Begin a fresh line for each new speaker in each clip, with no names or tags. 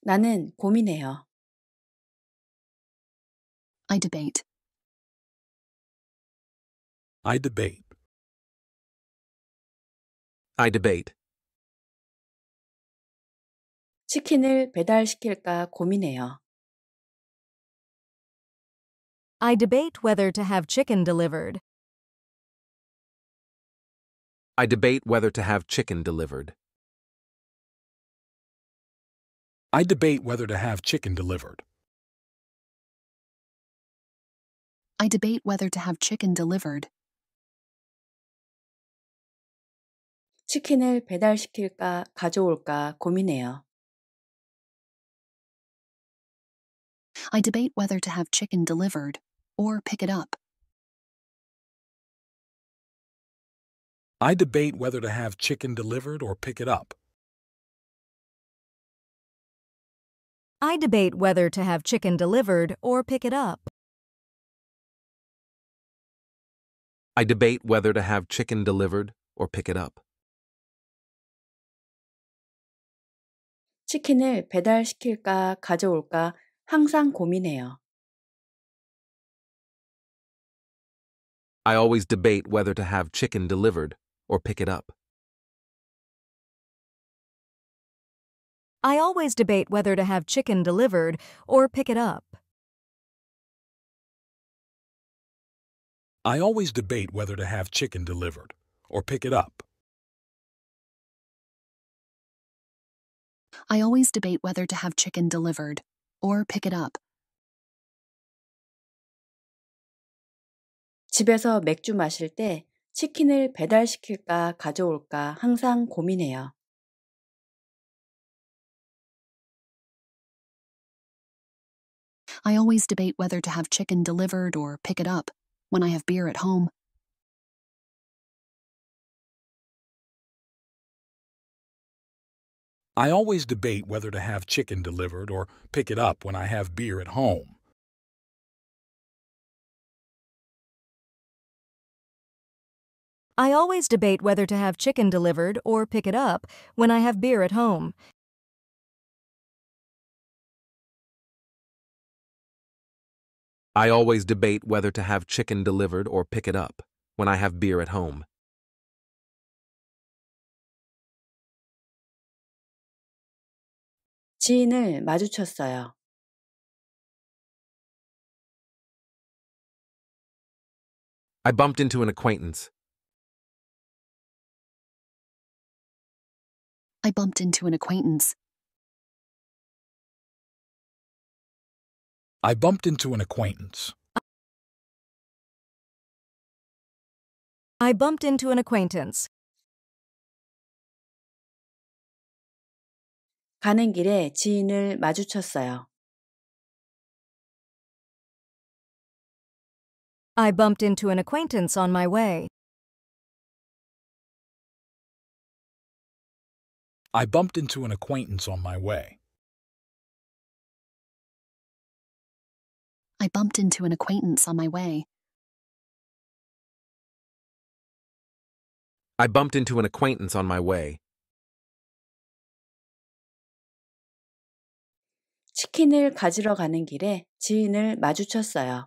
나는 고민해요. I debate. I debate. I debate. 치킨을 배달시킬까 고민해요. I debate whether to have chicken delivered. I debate whether to have chicken delivered. I debate whether to have chicken delivered.
I debate whether to have chicken delivered. 치킨을 배달시킬까 가져올까 고민해요. I debate whether to have chicken delivered
or pick it up. I
debate whether to have chicken delivered or pick it up.
I debate whether to have chicken delivered or pick it up.
I debate whether to have chicken delivered or
pick it up. 치킨을
배달시킬까 가져올까 항상 고민해요.
I always debate whether to have chicken delivered or
pick it up. I always debate whether to have chicken delivered or pick it up. I always debate whether to have chicken delivered or pick it up. I always debate
whether to have chicken delivered or pick it up. 집에서 맥주 마실 때 치킨을 배달시킬까 가져올까 항상 고민해요.
I always debate whether to have chicken delivered or pick it up when I have beer at home. I always debate whether to have chicken delivered or pick it up when I have beer at home. I always debate whether to have chicken delivered or pick it up when I have beer at home. I always debate whether to have chicken delivered or pick it up when I have beer at home. I bumped into an acquaintance. I bumped into an acquaintance. I bumped into an acquaintance. I bumped into an acquaintance. 가는 길에 지인을 마주쳤어요. I bumped into an acquaintance on my way. I bumped into an acquaintance on my way. I bumped into an acquaintance on my way. I bumped
into an acquaintance on my way.
치킨을 가지러 가는 길에 지인을 마주쳤어요.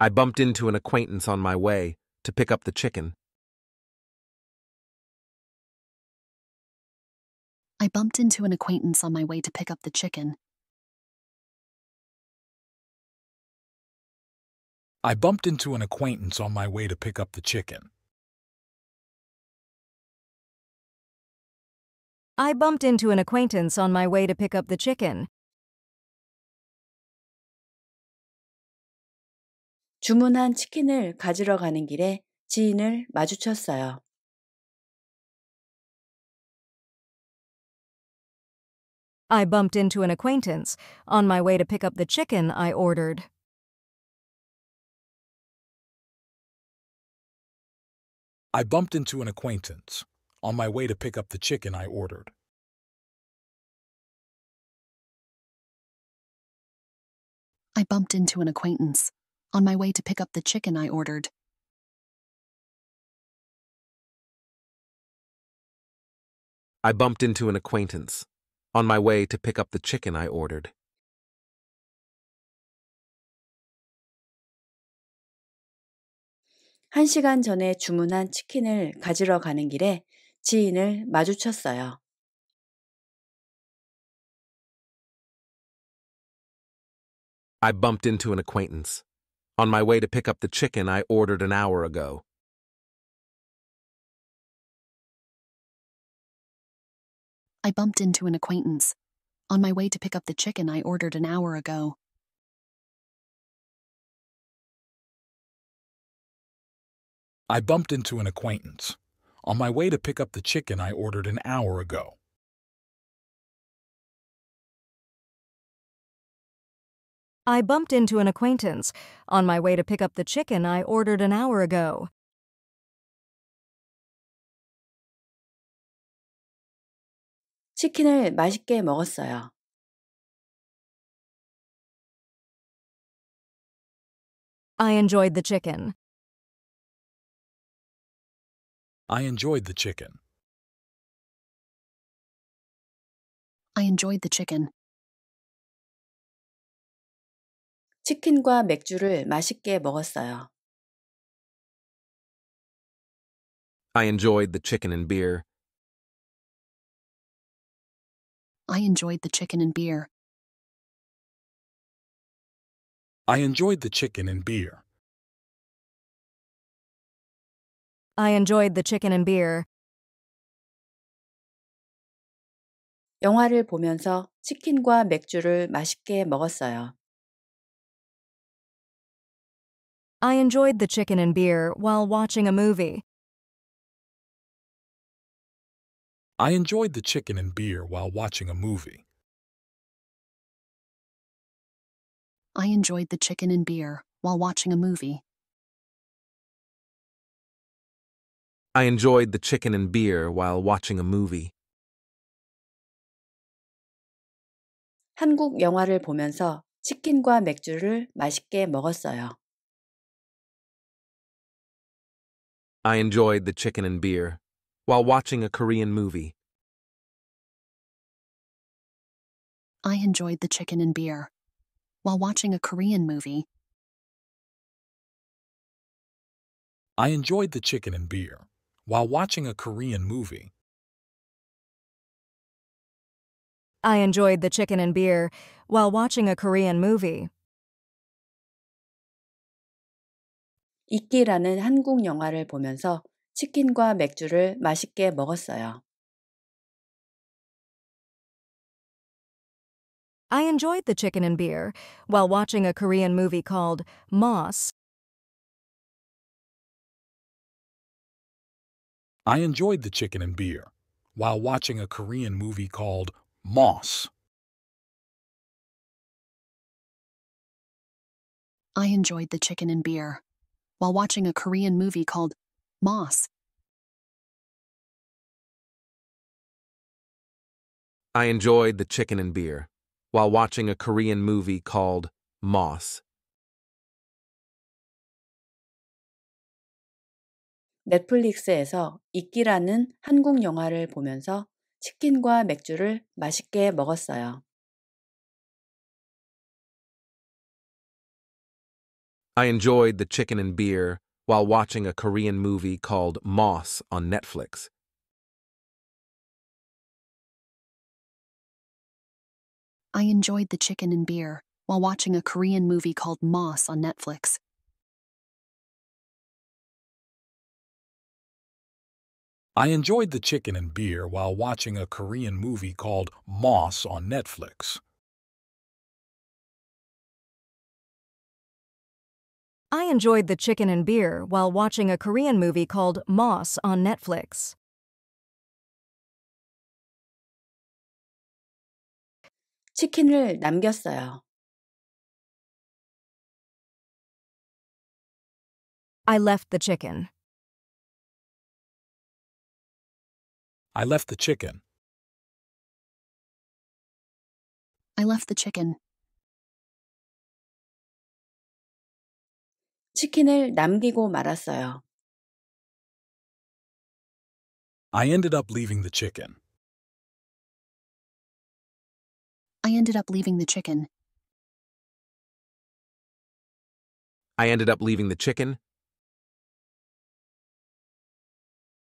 I bumped into an acquaintance on my way to pick up the chicken.
I bumped into an acquaintance on my way to pick up the chicken. I bumped into an acquaintance on my way to pick up the chicken. I bumped into an acquaintance on my way to pick up the chicken. 주문한 치킨을 가지러 가는 길에 지인을 마주쳤어요. I bumped into an acquaintance on my way to pick up the chicken I ordered. I bumped into an acquaintance on my way to pick up the chicken I ordered. I bumped into an acquaintance on my way to pick up the chicken I ordered. I bumped into an acquaintance on my way to pick up the chicken I ordered.
시간 전에 주문한 치킨을 가지러 가는 길에 지인을 마주쳤어요.
I bumped into an acquaintance. On my way to pick up the chicken I ordered an hour ago. I bumped into an acquaintance. On my way to pick up the chicken I ordered an hour ago. I bumped into an acquaintance. On my way to pick up the chicken I ordered an hour ago. I bumped into an acquaintance. On my way to pick up the chicken I ordered an hour ago. 치킨을 맛있게 먹었어요. I enjoyed the chicken. I enjoyed the chicken. I enjoyed the chicken. 치킨과 맥주를 맛있게 먹었어요. I enjoyed the chicken and beer. I enjoyed the chicken and beer. I enjoyed the chicken and beer. I enjoyed the chicken and beer. 영화를 보면서 치킨과 맥주를 맛있게 먹었어요. I enjoyed the chicken and beer while watching a movie. I enjoyed the chicken and beer while watching a movie. I enjoyed the chicken and beer while watching a movie.
I enjoyed the chicken and beer while watching a
movie.
한국 영화를 보면서 치킨과 맥주를 맛있게 먹었어요.
I enjoyed the chicken and beer while watching a Korean movie.
I enjoyed the chicken and beer while watching a Korean movie. I enjoyed the chicken and beer while watching a Korean movie. I enjoyed the chicken and beer while
watching a Korean movie. 이끼라는 한국 영화를 보면서 치킨과 맥주를 맛있게 먹었어요. I enjoyed the
chicken and beer while watching a Korean movie called Moss. I enjoyed the chicken and beer while watching a Korean movie called Moss. I enjoyed the chicken and beer while watching a Korean movie called moss.
I enjoyed the chicken and beer while watching a Korean
movie called Moss.
Netflix에서 이끼라는 한국 영화를 보면서 치킨과 맥주를 맛있게 먹었어요.
I enjoyed the chicken and beer while watching a Korean movie called Moss on Netflix.
I enjoyed the chicken and beer while watching a Korean movie called Moss on Netflix. I enjoyed the chicken and beer while watching a Korean movie called Moss on Netflix. I enjoyed the chicken and beer while watching a Korean movie called Moss on Netflix. 남겼어요. I left the chicken. I left the chicken. I left the chicken. 치킨을 남기고 말았어요. I ended up leaving the chicken. I ended up leaving the chicken. I ended up leaving the chicken.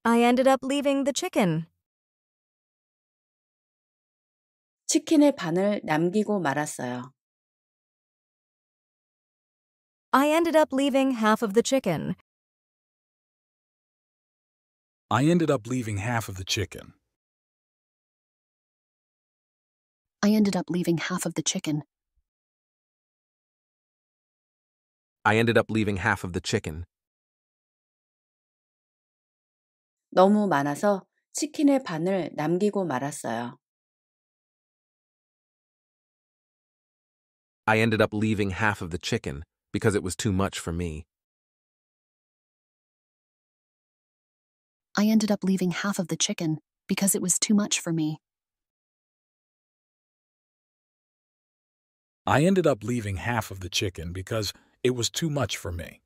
I ended up leaving the chicken. 치킨의 반을 남기고 말았어요. I ended up leaving half of the chicken. I ended up leaving half of the chicken. I ended up leaving half of the chicken. I ended up leaving half of the chicken. 너무 많아서 치킨의 반을 남기고 말았어요.
I ended up leaving half of the chicken because it was too much for me.
I ended up leaving half of the chicken because it was too much for me.
I ended up leaving half of the chicken because it was too much for me.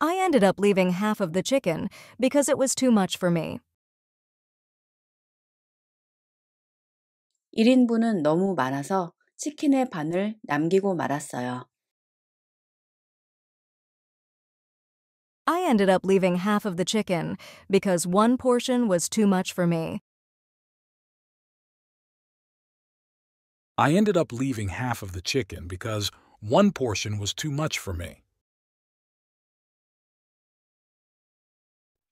I ended up leaving half of the chicken because it was too much for me.
1인분은 너무 많아서 치킨의 반을 남기고 말았어요. I ended up leaving half of the chicken
because one portion was too much for me.
I ended up leaving half of the chicken because one portion was
too much for me.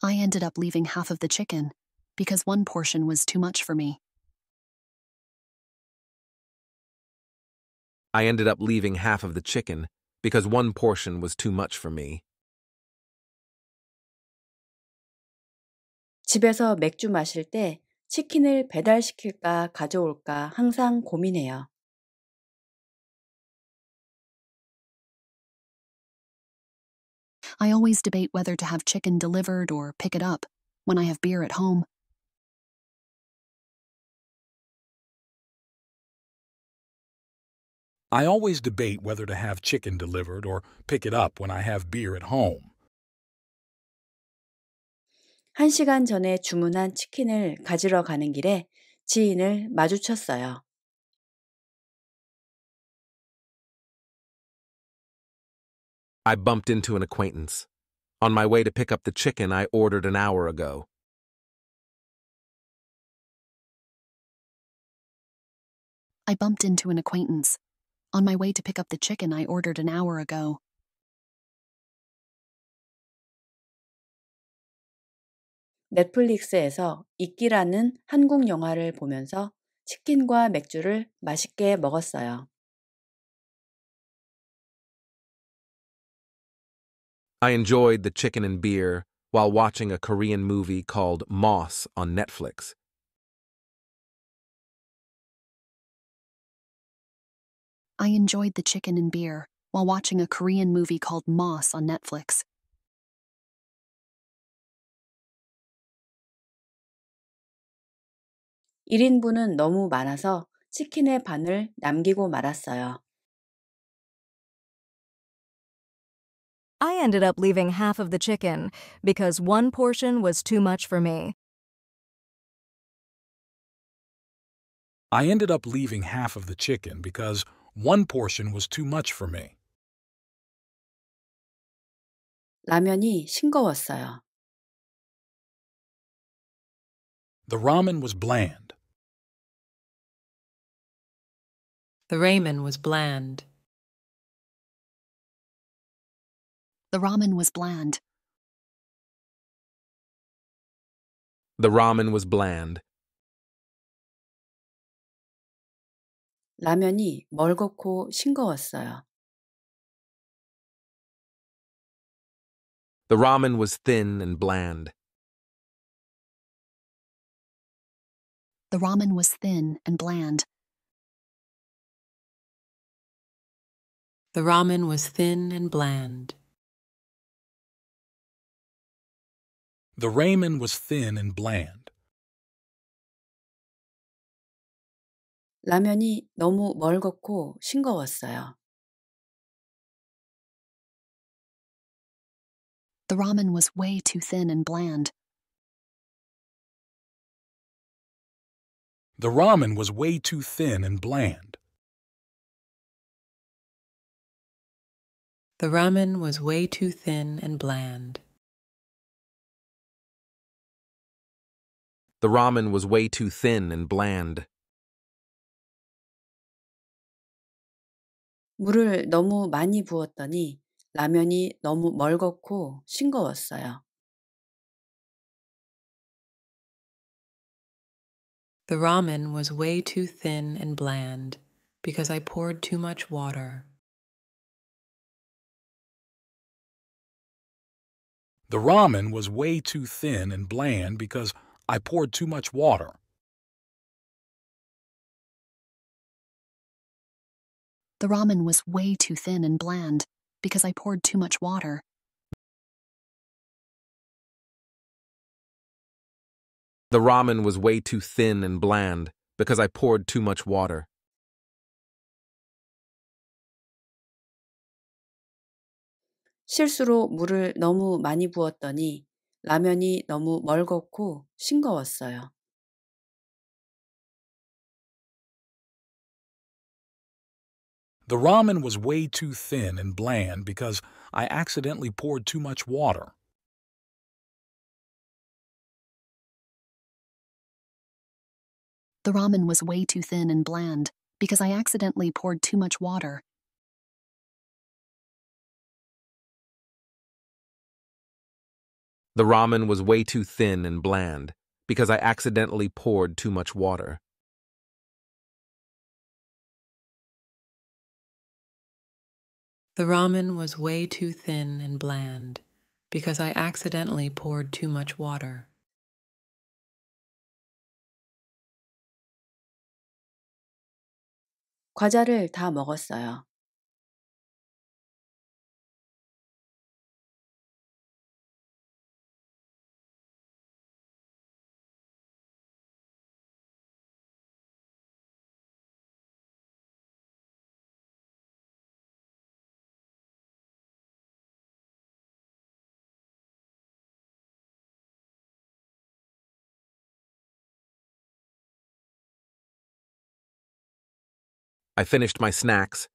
I ended up leaving half of the chicken because one portion was too much for me.
I ended up leaving half of the chicken because one portion was too much for me.
집에서 맥주 마실 때 치킨을 배달시킬까 가져올까 항상 고민해요.
I always debate whether to have chicken delivered or pick it up when I have beer at home. I always debate whether to have chicken delivered
or pick it up when I have beer at home.
전에 주문한 치킨을 가지러 가는 길에 지인을 마주쳤어요.
I bumped into an acquaintance. On my way to pick up the chicken I ordered an hour ago. I bumped into an acquaintance on my way to pick up the chicken I ordered an hour ago.
이끼라는 한국 영화를 보면서 치킨과 맥주를 맛있게 먹었어요.
I enjoyed the chicken and beer while watching a Korean movie called Moss on Netflix.
I enjoyed the chicken and beer while watching a Korean movie called Moss on Netflix.
I ended up leaving
half of the chicken because one portion was too much for me. I
ended up leaving half of the chicken because one portion was too much for me.
라면이 싱거웠어요.
The ramen was bland. The ramen was bland. The ramen was bland. The ramen was bland. 라면이 멀겋고 싱거웠어요. The ramen was thin and bland. The ramen was thin and bland. The ramen was thin and bland. The ramen was thin and bland. 라면이 너무 멀겋고 싱거웠어요. The ramen was way too thin and bland. The ramen was way too thin and bland.
The ramen was way too thin and bland.
The ramen was way too thin and bland.
물을 너무 많이 부었더니 라면이 너무 멀겋고 싱거웠어요.
The ramen was way too thin and bland because I poured too much water.
The ramen was way too thin and bland because I poured too much water. The ramen was way too thin and bland because I poured too much water.
The ramen was way too thin and bland because I poured too
much water.
실수로 물을 너무 많이 부었더니 라면이 너무 멀겋고 싱거웠어요.
The ramen was way too thin and bland because I accidentally poured too much water. The ramen was way too thin and bland because I accidentally poured too much water.
The ramen was way too thin and bland because I accidentally poured too much water.
The ramen was way too thin and bland because I accidentally poured too much water.
I finished my snacks.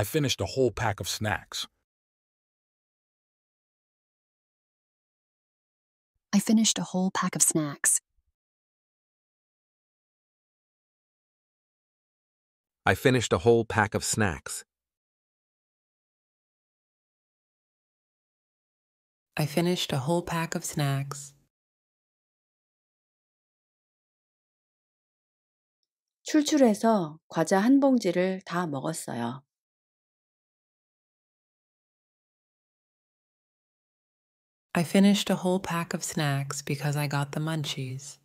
I finished a whole pack of snacks. I finished a whole pack of snacks. I finished a whole pack of snacks. I finished a whole pack of snacks. I finished a whole pack of snacks because I got the munchies.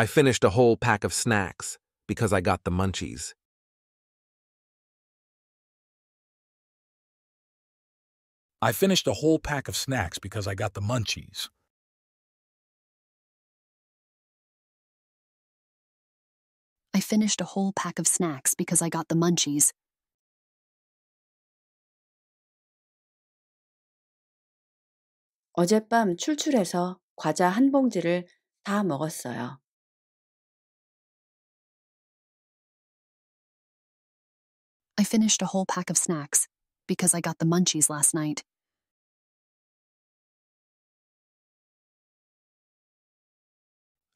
I finished a whole pack of snacks because I got the munchies.
I finished a whole pack of snacks because I got the munchies. I finished a whole pack of snacks because I got the munchies. 어젯밤 출출해서 과자 한 봉지를 다 먹었어요. I finished a whole pack of snacks because I got the munchies last night.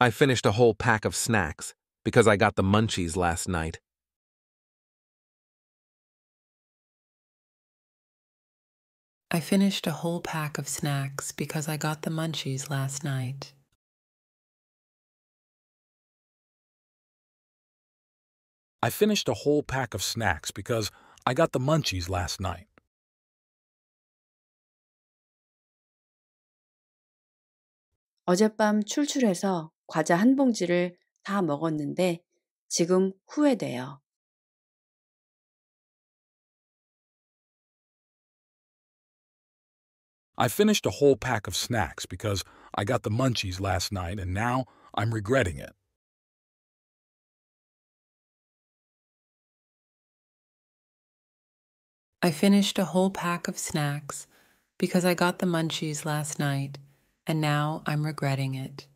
I finished a whole
pack of snacks because I got the munchies last night.
I finished a whole pack of
snacks because I got the munchies last night.
I finished a whole pack of snacks because I got the munchies last night.
어젯밤 출출해서 과자 한 봉지를 다 먹었는데 지금 후회돼요.
I finished a whole pack of snacks because I got the munchies last night and now I'm regretting it.
I finished a whole pack of snacks because I got the munchies last night and now I'm regretting it.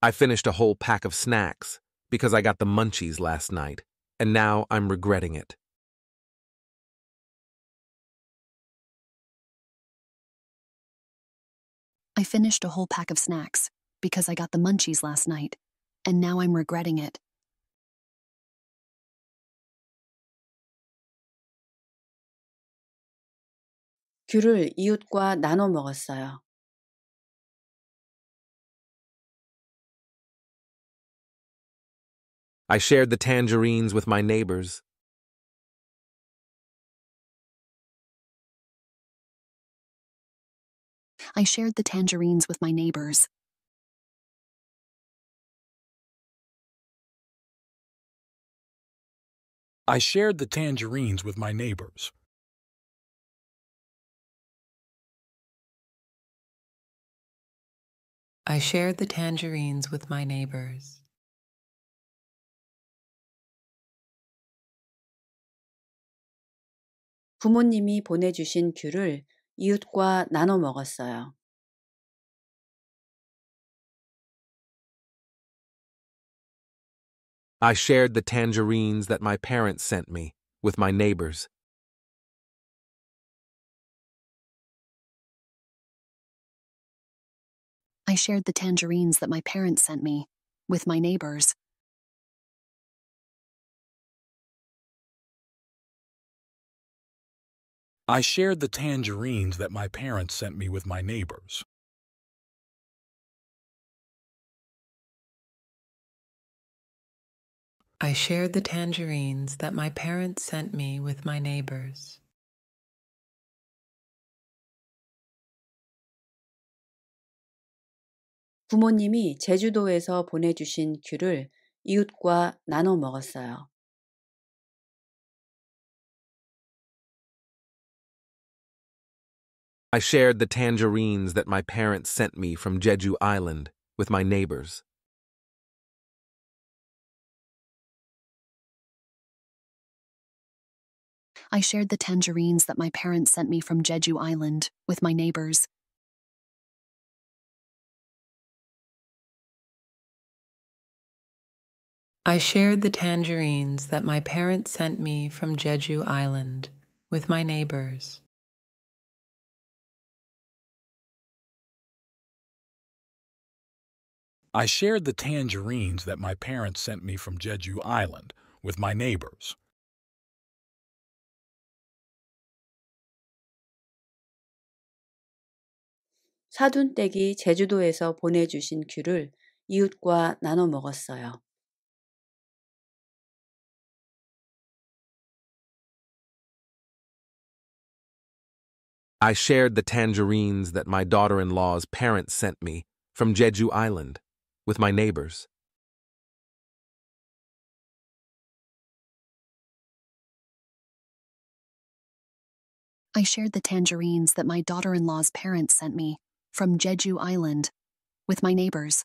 I finished a whole pack of snacks because I got the munchies last night and now I'm regretting it.
I finished a whole pack of snacks because I got the munchies last night and now I'm regretting it. I shared the tangerines with my neighbors. I shared the tangerines with my neighbors. I shared the tangerines with my neighbors. I shared the tangerines with my neighbors. 부모님이 보내주신 귤을 이웃과 나눠 먹었어요. I shared the tangerines that my parents sent me with my neighbors. I shared the tangerines that my parents sent me with my neighbors. I shared the tangerines that my parents sent me with my neighbors. I shared the tangerines that my parents sent me with my neighbors.
부모님이 제주도에서 보내주신 귤을 이웃과 나눠 먹었어요.
I shared the tangerines that my parents sent me from Jeju Island with my neighbors.
I shared the tangerines that my parents sent me from Jeju Island with my neighbors.
I shared the tangerines that my parents sent me from Jeju Island with my neighbors.
I shared the tangerines that my parents sent me from Jeju Island with my neighbors.
제주도에서 보내주신 귤을 이웃과 나눠
I shared the tangerines that my daughter-in-law's parents sent me from Jeju Island with my neighbors.
I shared the tangerines that my daughter-in-law's parents sent me from Jeju Island with my neighbors.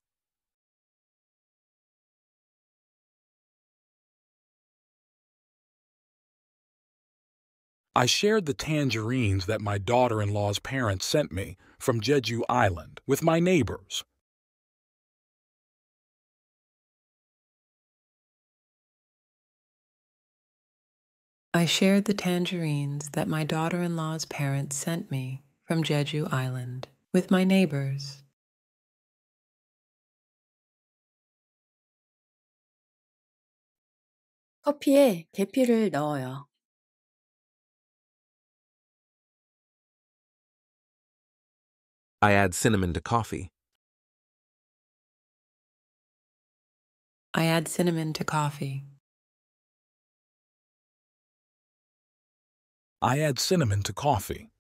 I shared the tangerines that my daughter in law's parents sent me from Jeju Island with my neighbors.
I shared the tangerines that my daughter in law's parents sent me from Jeju Island with my neighbors.
계피를 넣어요. I add cinnamon to coffee. I add cinnamon to coffee. I add cinnamon to coffee.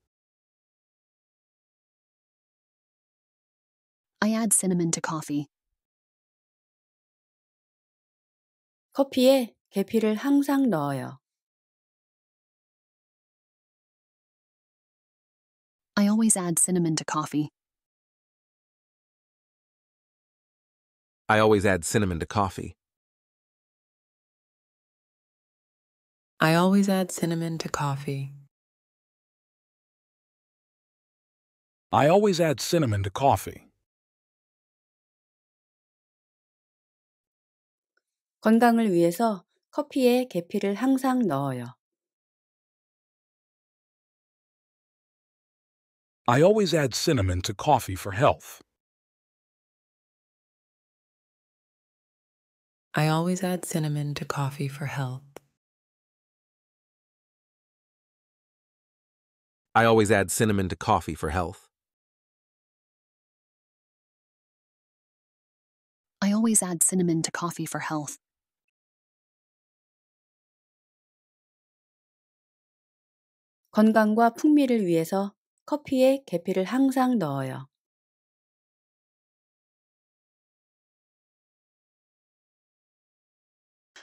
I add cinnamon to coffee. 커피에 계피를 항상 넣어요. I always add cinnamon to coffee. I always add cinnamon to coffee. I always add cinnamon to coffee. I always add cinnamon to coffee.
건강을 위해서 커피에 계피를 항상 넣어요.
I always add cinnamon to coffee for health. I always add cinnamon to coffee for health. I always add cinnamon to coffee for health. I always add cinnamon to coffee for health. 건강과 풍미를 위해서 커피에 계피를 항상 넣어요.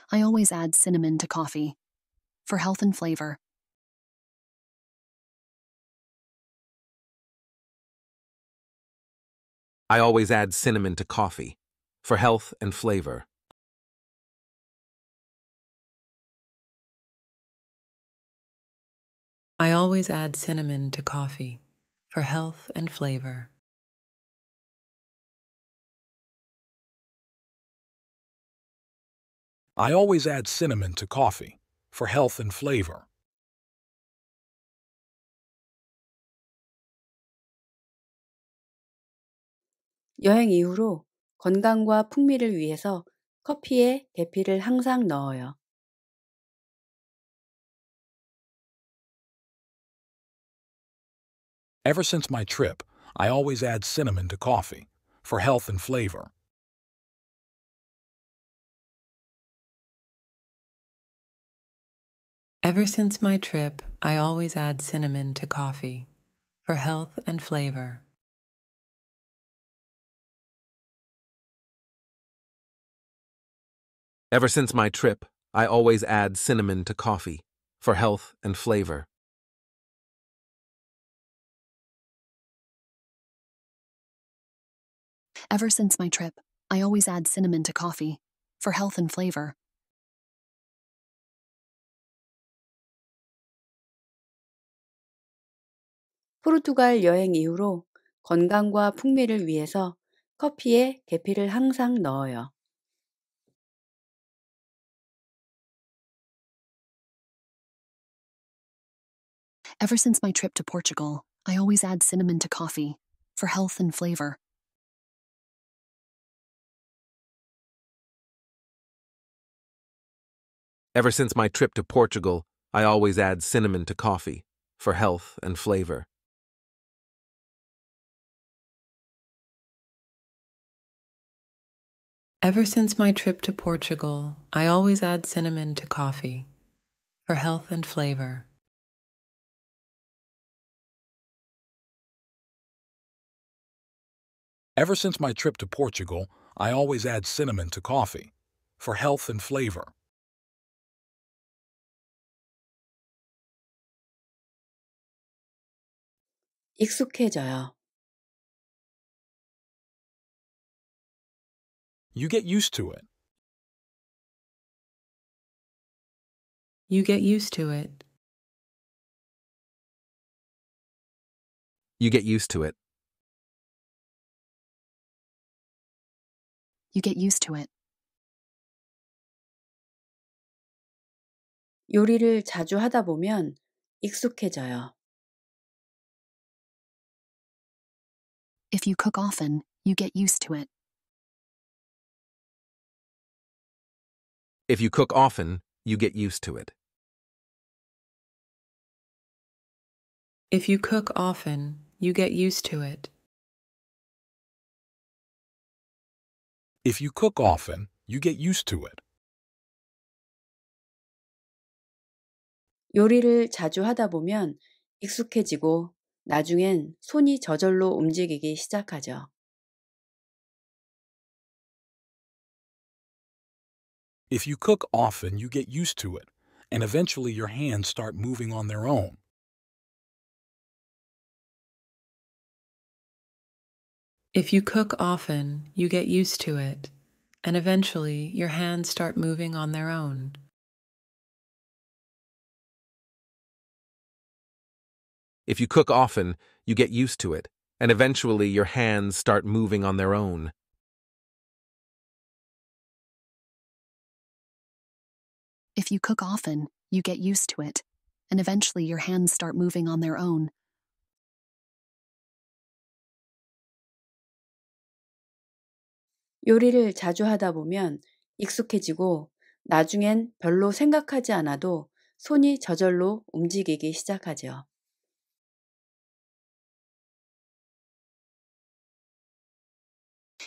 I always add cinnamon to coffee for health and flavor. I always add cinnamon to coffee for health and flavor. I always add cinnamon to coffee for health and flavor. I always add cinnamon to coffee for health and flavor.
여행 이후로 건강과 풍미를 위해서 커피에 항상 넣어요.
Ever since my trip, I always add cinnamon to coffee for health and flavor.
Ever since my trip, I always add cinnamon to coffee for health and flavor.
Ever since my trip, I always add cinnamon to coffee for health and flavor.
Ever since my trip, I always add cinnamon to coffee for health and flavor.
여행 이후로 건강과 풍미를 위해서 커피에 계피를 항상 넣어요.
Ever since my trip to Portugal, I always add cinnamon to coffee for health and flavor.
Ever since my trip to Portugal, I always add cinnamon to coffee for health and flavor.
Ever since my trip to Portugal, I always add cinnamon to coffee for health and flavor.
Ever since my trip to Portugal, I always add cinnamon to coffee for health and flavor. 익숙해져요. You get used to it. You get used to it. You get used to it. You get used to it. 요리를 자주 하다 보면 익숙해져요. If you cook often, you get used to it. If you cook often, you get used to it. If you cook often, you get used to it. If you cook often, you get used to it.
요리를 자주 하다 보면 익숙해지고 나중엔 손이 저절로 움직이기 시작하죠.
If you cook often, you get used to it, and eventually your hands start moving on their own.
If you cook often, you get used to it, and eventually your hands start moving on their own.
If you cook often, you get used to it, and eventually your hands start moving on their own.
If you cook often, you get used to it, and eventually your hands start moving on their own.
요리를 자주 하다 보면 익숙해지고 나중엔 별로 생각하지 않아도 손이 저절로 움직이기 시작하죠.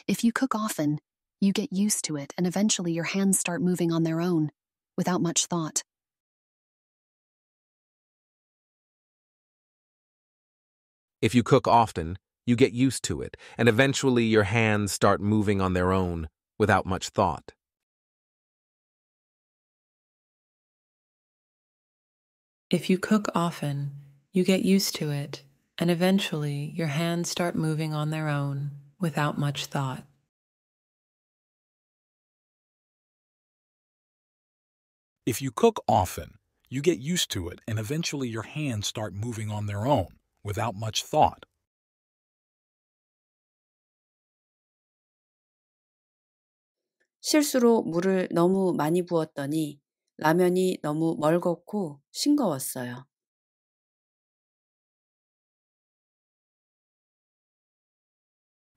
If you cook often, you get used to it and eventually your hands start moving on their own, without much thought.
If you cook often, you get used to it, and eventually your hands start moving on their own, without much thought.
If you cook often, you get used to it, and eventually your hands start moving on their own without much thought.
If you cook often, you get used to it and eventually your hands start moving on their own without much thought.
실수로 물을 너무 많이 부었더니 라면이 너무 멀겋고 싱거웠어요.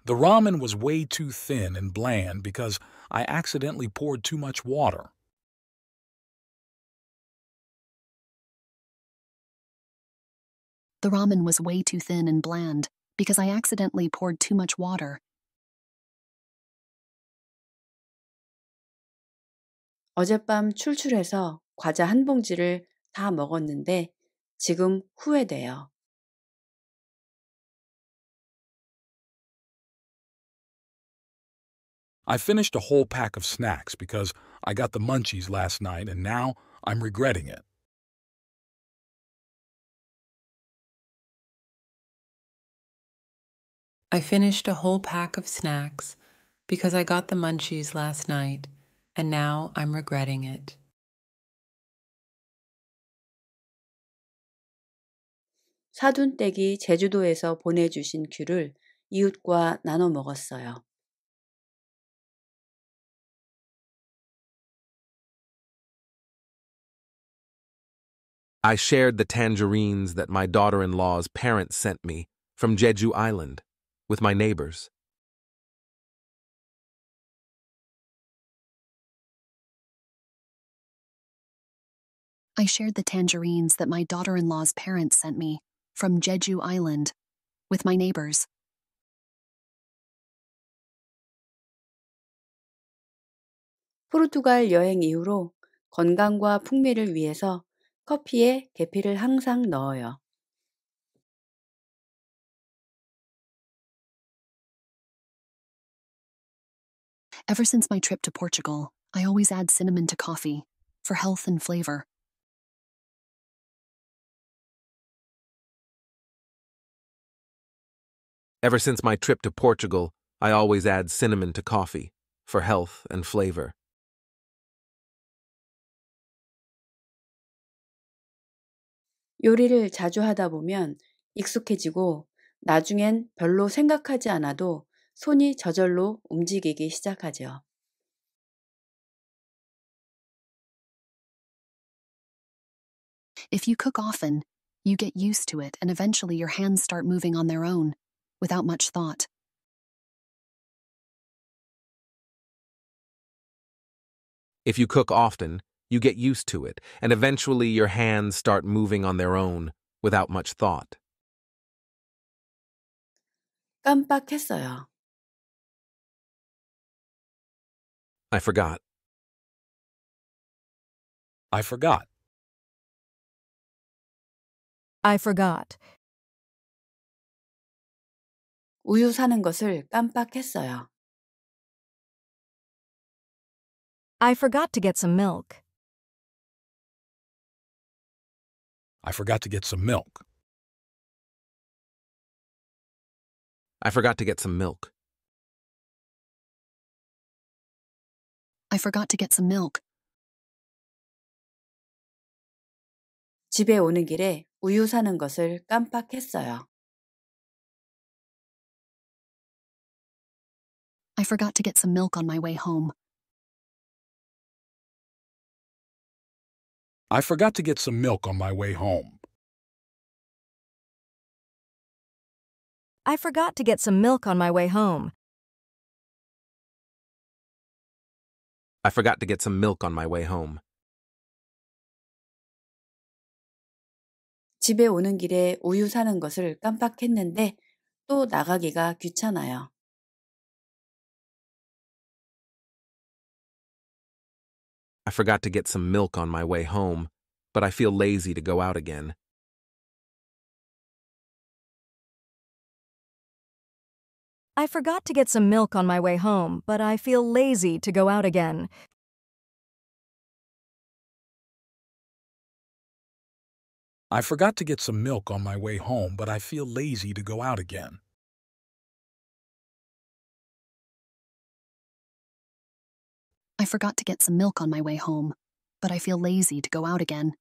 The ramen was way too thin and bland because I accidentally poured too much water. The ramen was way too thin and bland because I accidentally poured too much water.
어젯밤 출출해서 과자 한 봉지를 다 먹었는데 지금 후회돼요.
I finished a whole pack of snacks because I got the munchies last night and now I'm regretting it.
I finished a whole pack of snacks because I got the munchies last night and now I'm regretting it.
사돈 댁이 제주도에서 보내주신 귤을 이웃과 나눠 먹었어요.
I shared the tangerines that my daughter-in-law's parents sent me from Jeju Island with my neighbors.
I shared the tangerines that my daughter-in-law's parents sent me from Jeju Island with my neighbors.
Portugal 여행 이후로 건강과 풍미를 위해서 Ever
since my trip to Portugal, I always add cinnamon to coffee for health and flavor.
Ever since my trip to Portugal, I always add cinnamon to coffee for health and flavor.
요리를 자주 하다 보면 익숙해지고 나중엔 별로 생각하지 않아도 손이 저절로 움직이기 시작하죠.
If you cook often, you get used to it and eventually your hands start moving on their own, without much thought.
If you cook often, you get used to it, and eventually your hands start moving on their own without much thought.
깜빡했어요. I forgot. I forgot. I forgot. 우유 사는 것을 깜빡했어요. I forgot to get some milk. I forgot to get some milk. I forgot to get some milk. I forgot to get some milk. 집에
오는 길에 우유 사는 것을 깜빡했어요.
I forgot to get some milk on my way home. I forgot to get some milk on my way home. I forgot to get some milk on my way home.
I forgot to get some milk on my way home.
집에 오는 길에 우유 사는 것을 깜빡했는데 또 나가기가
귀찮아요. I forgot to get some milk on my way home, but I feel lazy to go out again. I forgot to get some milk on my way home, but I feel lazy to go out again. I forgot to get some milk on my way home, but I feel lazy to go out again. I forgot to get some milk on my way home, but I feel lazy to go out again.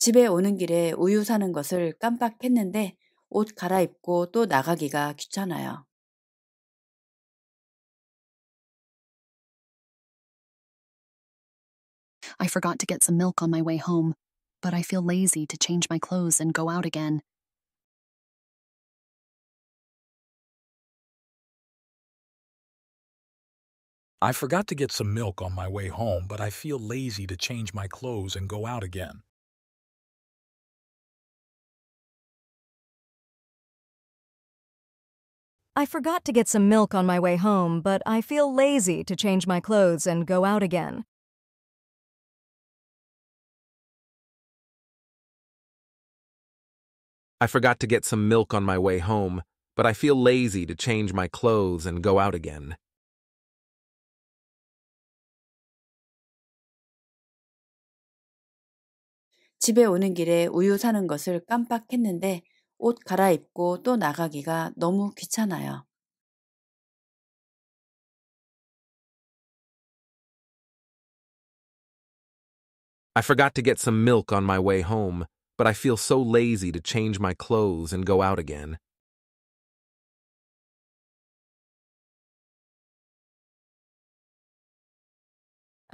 I forgot to get some milk on my way home, but I feel lazy to change my clothes and go out again. I forgot to get some milk on my way home, but I feel lazy to change my clothes and go out again. I forgot to get some milk on my way home, but I feel lazy to change my clothes and go out again.
I forgot to get some milk on my way home, but I feel lazy to change my clothes and go out again.
집에 오는 길에 우유 사는 것을 깜빡했는데 옷 갈아입고 또 나가기가 너무
I forgot to get some milk on my way home, but I feel so lazy to change my clothes and go out again.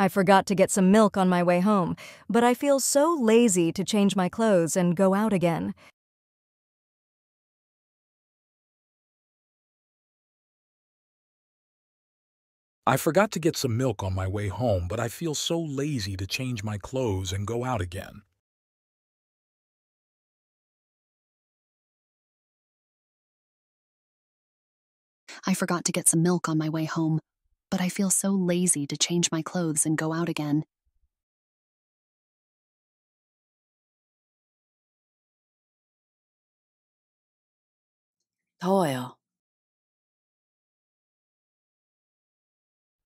I forgot to get some milk on my way home, but I feel so lazy to change my clothes and go out again. I forgot to get some milk on my way home, but I feel so lazy to change my clothes and go out again. I forgot to get some milk on my way home, but I feel so lazy to change my clothes and go out again. Toil.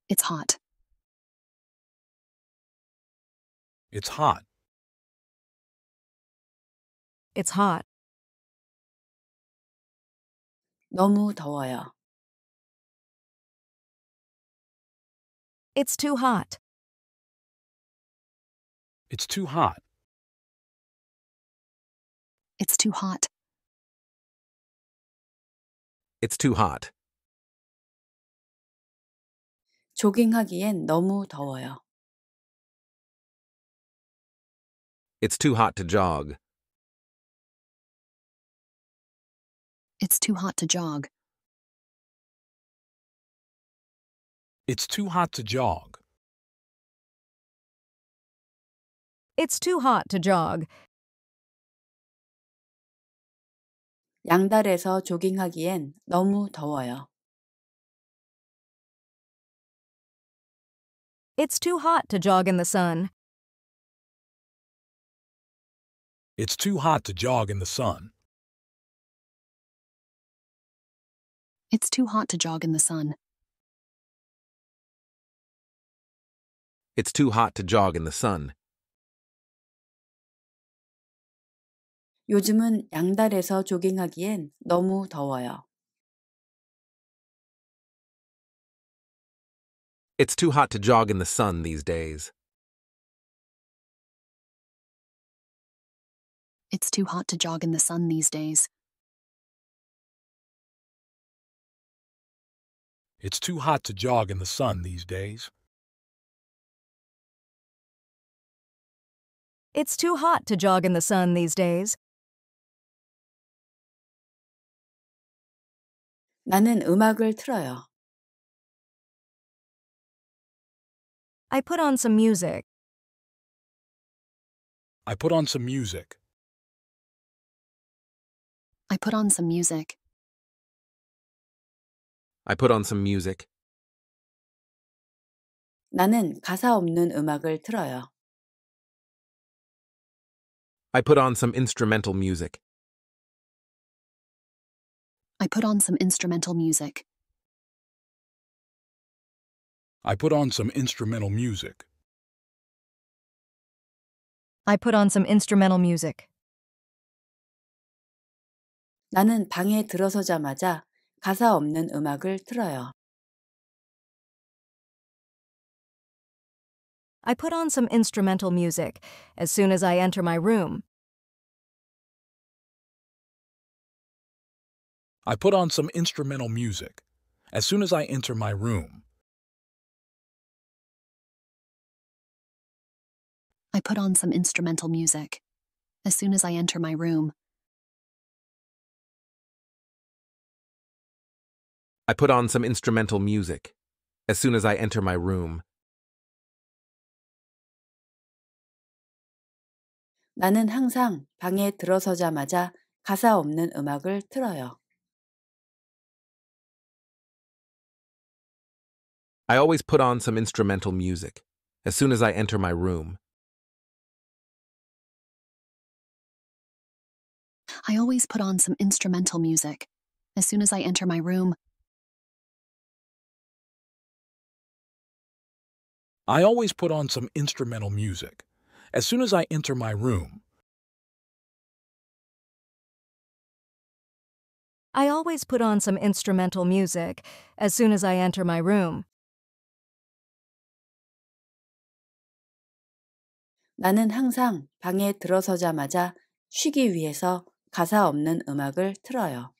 It's hot. It's hot. It's hot. 너무 더워요. It's too hot. It's too hot. It's too hot. It's too hot. 조깅하기엔 너무 더워요. It's too hot to jog. It's too hot to jog. It's too hot to jog. It's too hot to jog. 양달에서 조깅하기엔 너무 더워요. It's too hot to jog in the sun. It's too hot to jog in the sun. It's too hot to jog in the sun.
It's too hot to jog in the sun.
요즘은 양달에서 조깅하기엔 너무 더워요.
It's too hot to jog in the sun these days. It's too hot to jog in the sun these days. It's too hot to jog in the sun these days. It's too hot to jog in the sun these days. 나는 음악을 틀어요. I put on some music. I put on some music. I put on some music. I put on some music. 나는 가사 없는 음악을 틀어요. I put on some instrumental music. I put on some instrumental music. I put on some instrumental music. I put on some instrumental music. 나는 방에 들어서자마자 가사 없는 음악을 틀어요. I put on some instrumental music as soon as I enter my room. I put on some instrumental music as soon as I enter my room. I put on some instrumental music as soon as I enter my room.
I put on some instrumental music as soon as I enter my room.
나는 항상
방에 들어서자마자 가사 없는 음악을 틀어요.
I always put on some instrumental music as soon as I enter my room.
I always put on some instrumental music as soon as I enter my room. I always put on some instrumental music as soon as I enter my room. I always put on some
instrumental music as soon as I enter my room. 나는 항상 방에 들어서자마자 쉬기 위해서 가사 없는 음악을 틀어요.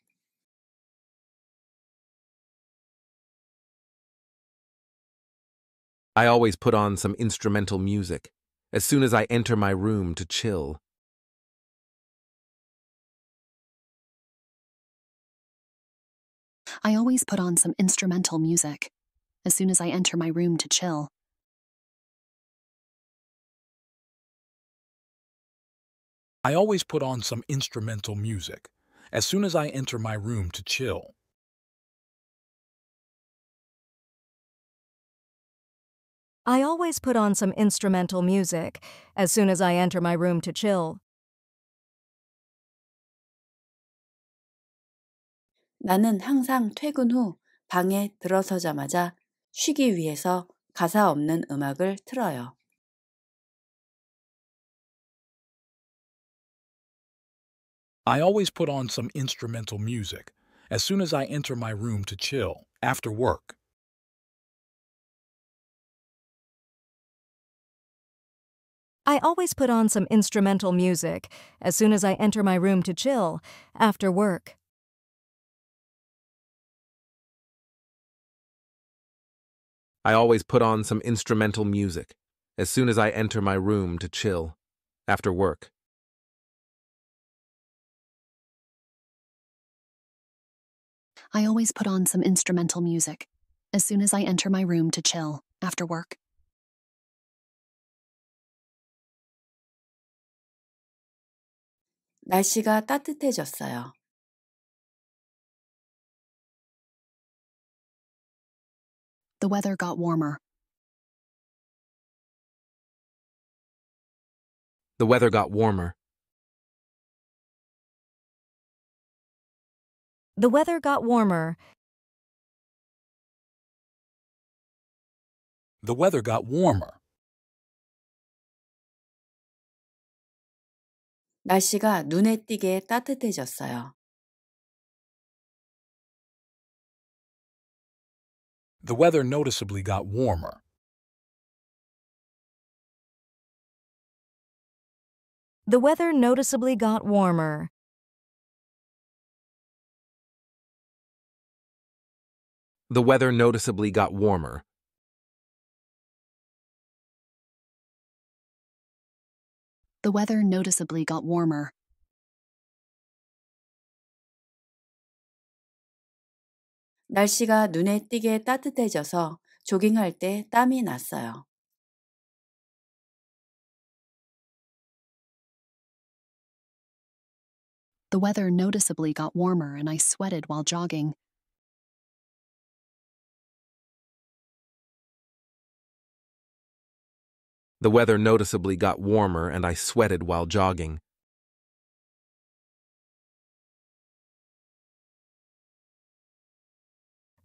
I always put on some instrumental music as soon as I enter my room to chill. I always put on some instrumental music as soon as I enter my room to chill. I always put on some instrumental music as soon as I enter my room to chill. I always put on some instrumental music as soon as I enter my room to chill.
나는 항상 퇴근 후 방에 들어서자마자 쉬기 위해서 가사 없는 음악을 틀어요.
I always put on some instrumental music as soon as I enter my room to chill after work. I always put on some instrumental music as soon as I enter my room to chill after work.
I always put on some instrumental music as soon as I enter my room to chill after work.
I always put on some instrumental music as soon as I enter my room to chill after work. The weather got warmer. The weather got warmer. The weather got warmer. The weather got warmer. The weather noticeably got warmer. The weather noticeably got warmer. The weather noticeably got warmer. the weather noticeably got warmer. 날씨가 눈에 띄게 따뜻해져서 조깅할 때 땀이 났어요. The weather noticeably got warmer and I sweated while jogging. The weather noticeably got warmer and I sweated while jogging.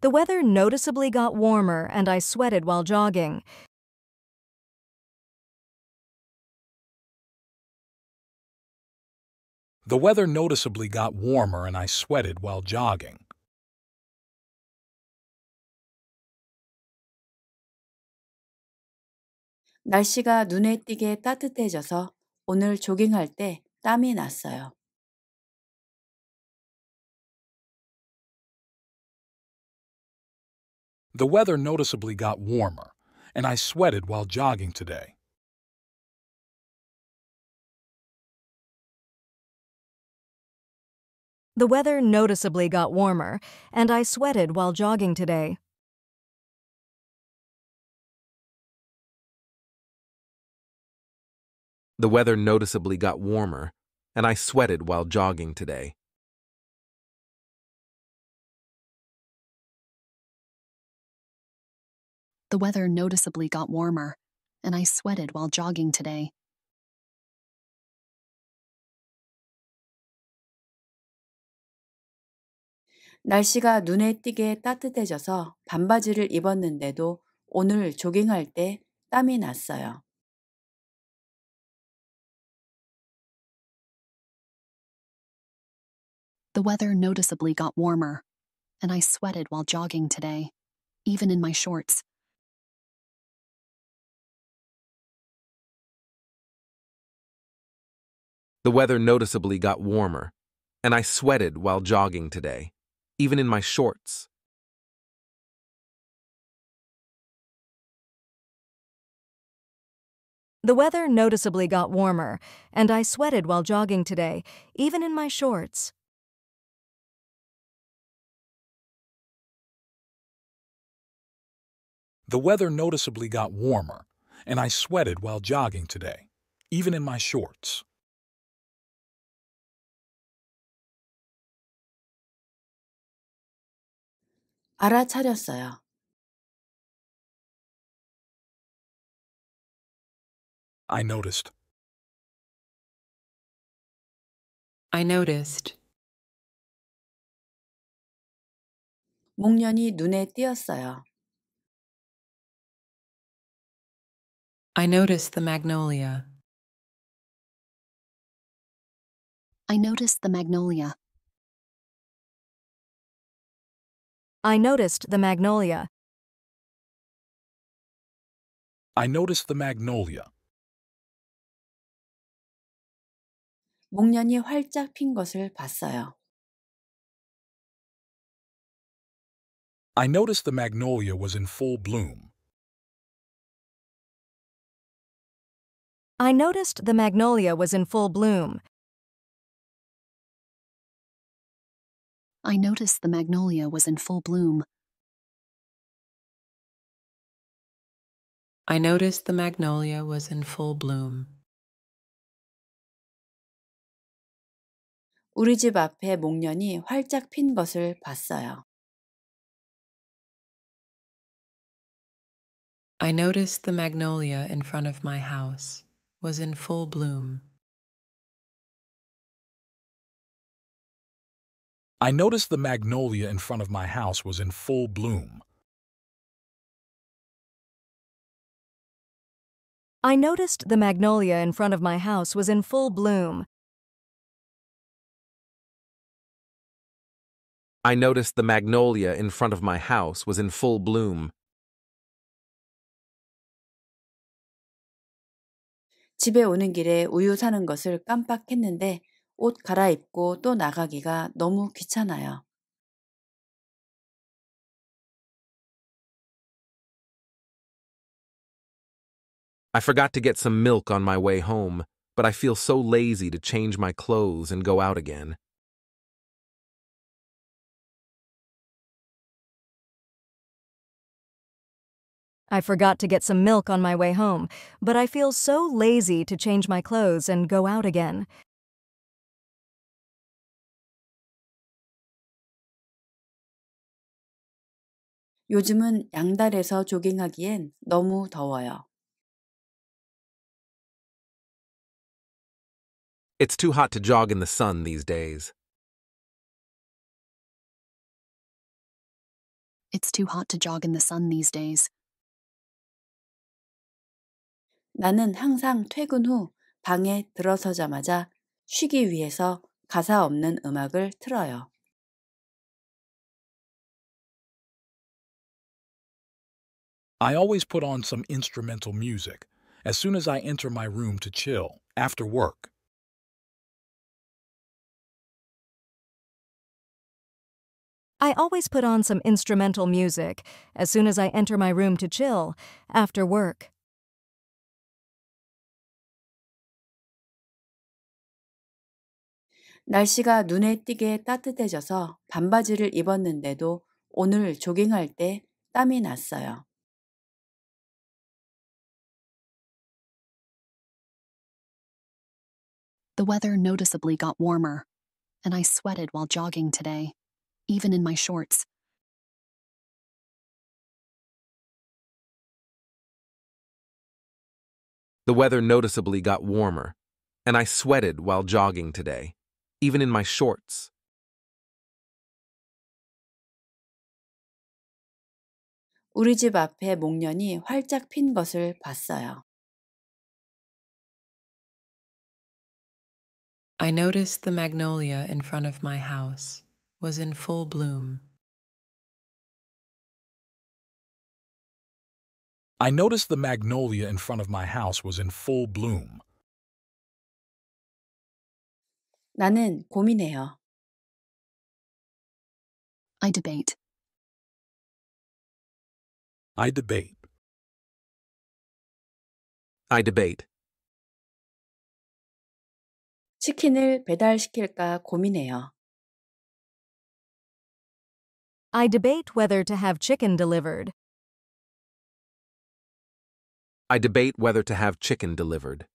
The weather noticeably got warmer and I sweated while jogging. The weather noticeably got warmer and I sweated while jogging. The weather noticeably got warmer, and I sweated while jogging today. The weather noticeably got warmer, and I sweated while jogging today. The weather noticeably got warmer, and I sweated while jogging today. The weather noticeably got warmer, and I sweated while jogging today.
날씨가 눈에 띄게 따뜻해져서 반바지를 입었는데도 오늘 조깅할 때 땀이 났어요.
The weather noticeably got warmer, and I sweated while jogging today, even in my shorts.
The weather noticeably got warmer, and I sweated while jogging today, even in my shorts.
The weather noticeably got warmer, and I sweated while jogging today, even in my shorts. The weather noticeably got warmer, and I sweated while jogging today, even in my shorts. I noticed. I noticed. 목련이 눈에 띄었어요. I noticed the magnolia. I noticed the magnolia. I noticed the magnolia. I noticed the magnolia. 목련이 활짝 핀 것을 봤어요. I noticed the magnolia was in full bloom. I noticed the magnolia was in full bloom. I noticed the magnolia was in full bloom. I noticed
the magnolia was in full bloom.
우리 집 앞에 목련이 활짝 핀 것을 봤어요.
I noticed the magnolia
in front of my house was in full bloom.
I noticed the magnolia in front of my house was in full bloom. I noticed the magnolia in front of my house was in full bloom.
I noticed the magnolia in front of my house was in full bloom.
집에 오는 길에 우유 사는 것을 깜빡했는데 옷 갈아입고 또 나가기가 너무 귀찮아요.
I forgot to get some milk on my way home, but I feel so lazy to change my clothes and go out again.
I forgot to get some milk on my way home, but I feel so lazy to change my clothes and go out again. It's too hot to jog in the sun these days.
It's too hot to jog in the sun these days. 나는 항상 퇴근 후 방에 들어서자마자 쉬기 위해서 가사 없는 음악을 틀어요.
I always put on some instrumental music as soon as I enter my room to chill after work. I always put on some instrumental music as soon as I enter my room to chill after work.
날씨가 눈에 띄게 따뜻해져서 반바지를 입었는데도 오늘 조깅할 때 땀이 났어요.
The weather noticeably got warmer, and I sweated while jogging today, The
weather noticeably got warmer, and I sweated while jogging today, even in my shorts.
I noticed
the magnolia in front of my house was in full bloom.
I noticed the magnolia in front of my house was in full bloom. 나는 고민해요. I debate. I debate. I debate. 치킨을 배달시킬까 고민해요. I debate whether to have chicken delivered. I debate whether to have chicken delivered.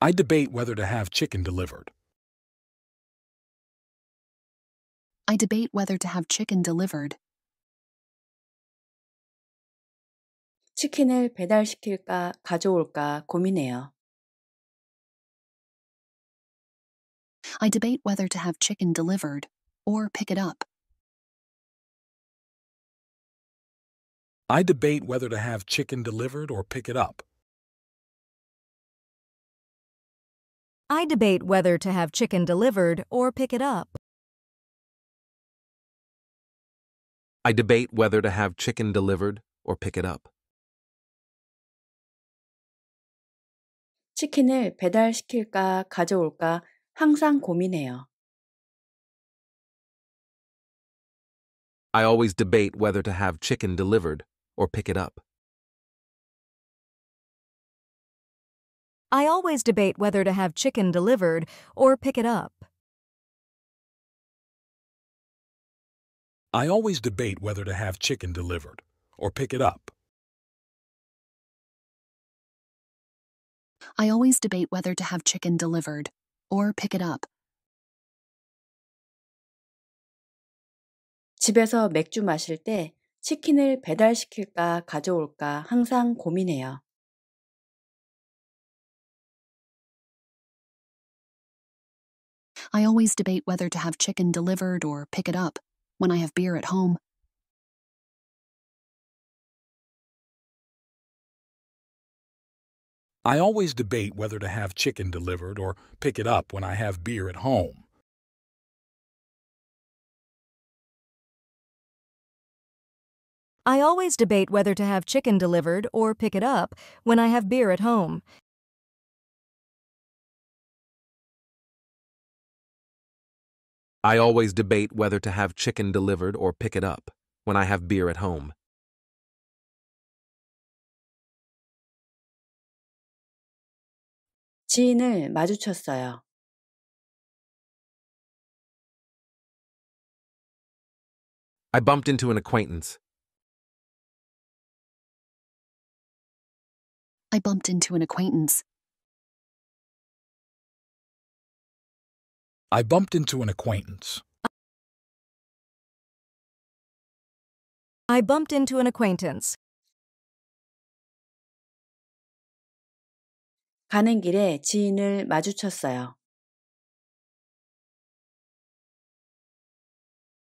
I debate whether to have chicken delivered.
I debate whether to have chicken delivered. 치킨을 배달시킬까 가져올까 고민해요. I debate whether to have chicken delivered or
pick it up. I debate whether to have chicken delivered or pick it up. I debate whether to have chicken delivered or pick it up.
I debate whether to have chicken delivered or pick it
up. 치킨을
배달시킬까 가져올까 항상 고민해요.
I always debate whether to have chicken delivered or pick it up.
I always debate whether to have chicken delivered or pick it up.
I always debate whether to have chicken delivered or pick it up.
I always debate whether to have chicken delivered or pick it up.
집에서 맥주 마실 때 치킨을 배달시킬까 가져올까 항상 고민해요.
I always debate whether to have chicken delivered or pick it up when I have beer at home. I always debate whether to have chicken delivered or pick it up when I have beer at home. I always debate whether to have chicken delivered or pick it up when I have beer at home. I always debate whether to have chicken delivered or pick it up when I have beer at home. I bumped into an acquaintance. I bumped into an acquaintance. I bumped into an acquaintance. I bumped into an acquaintance. 가는 길에 지인을 마주쳤어요.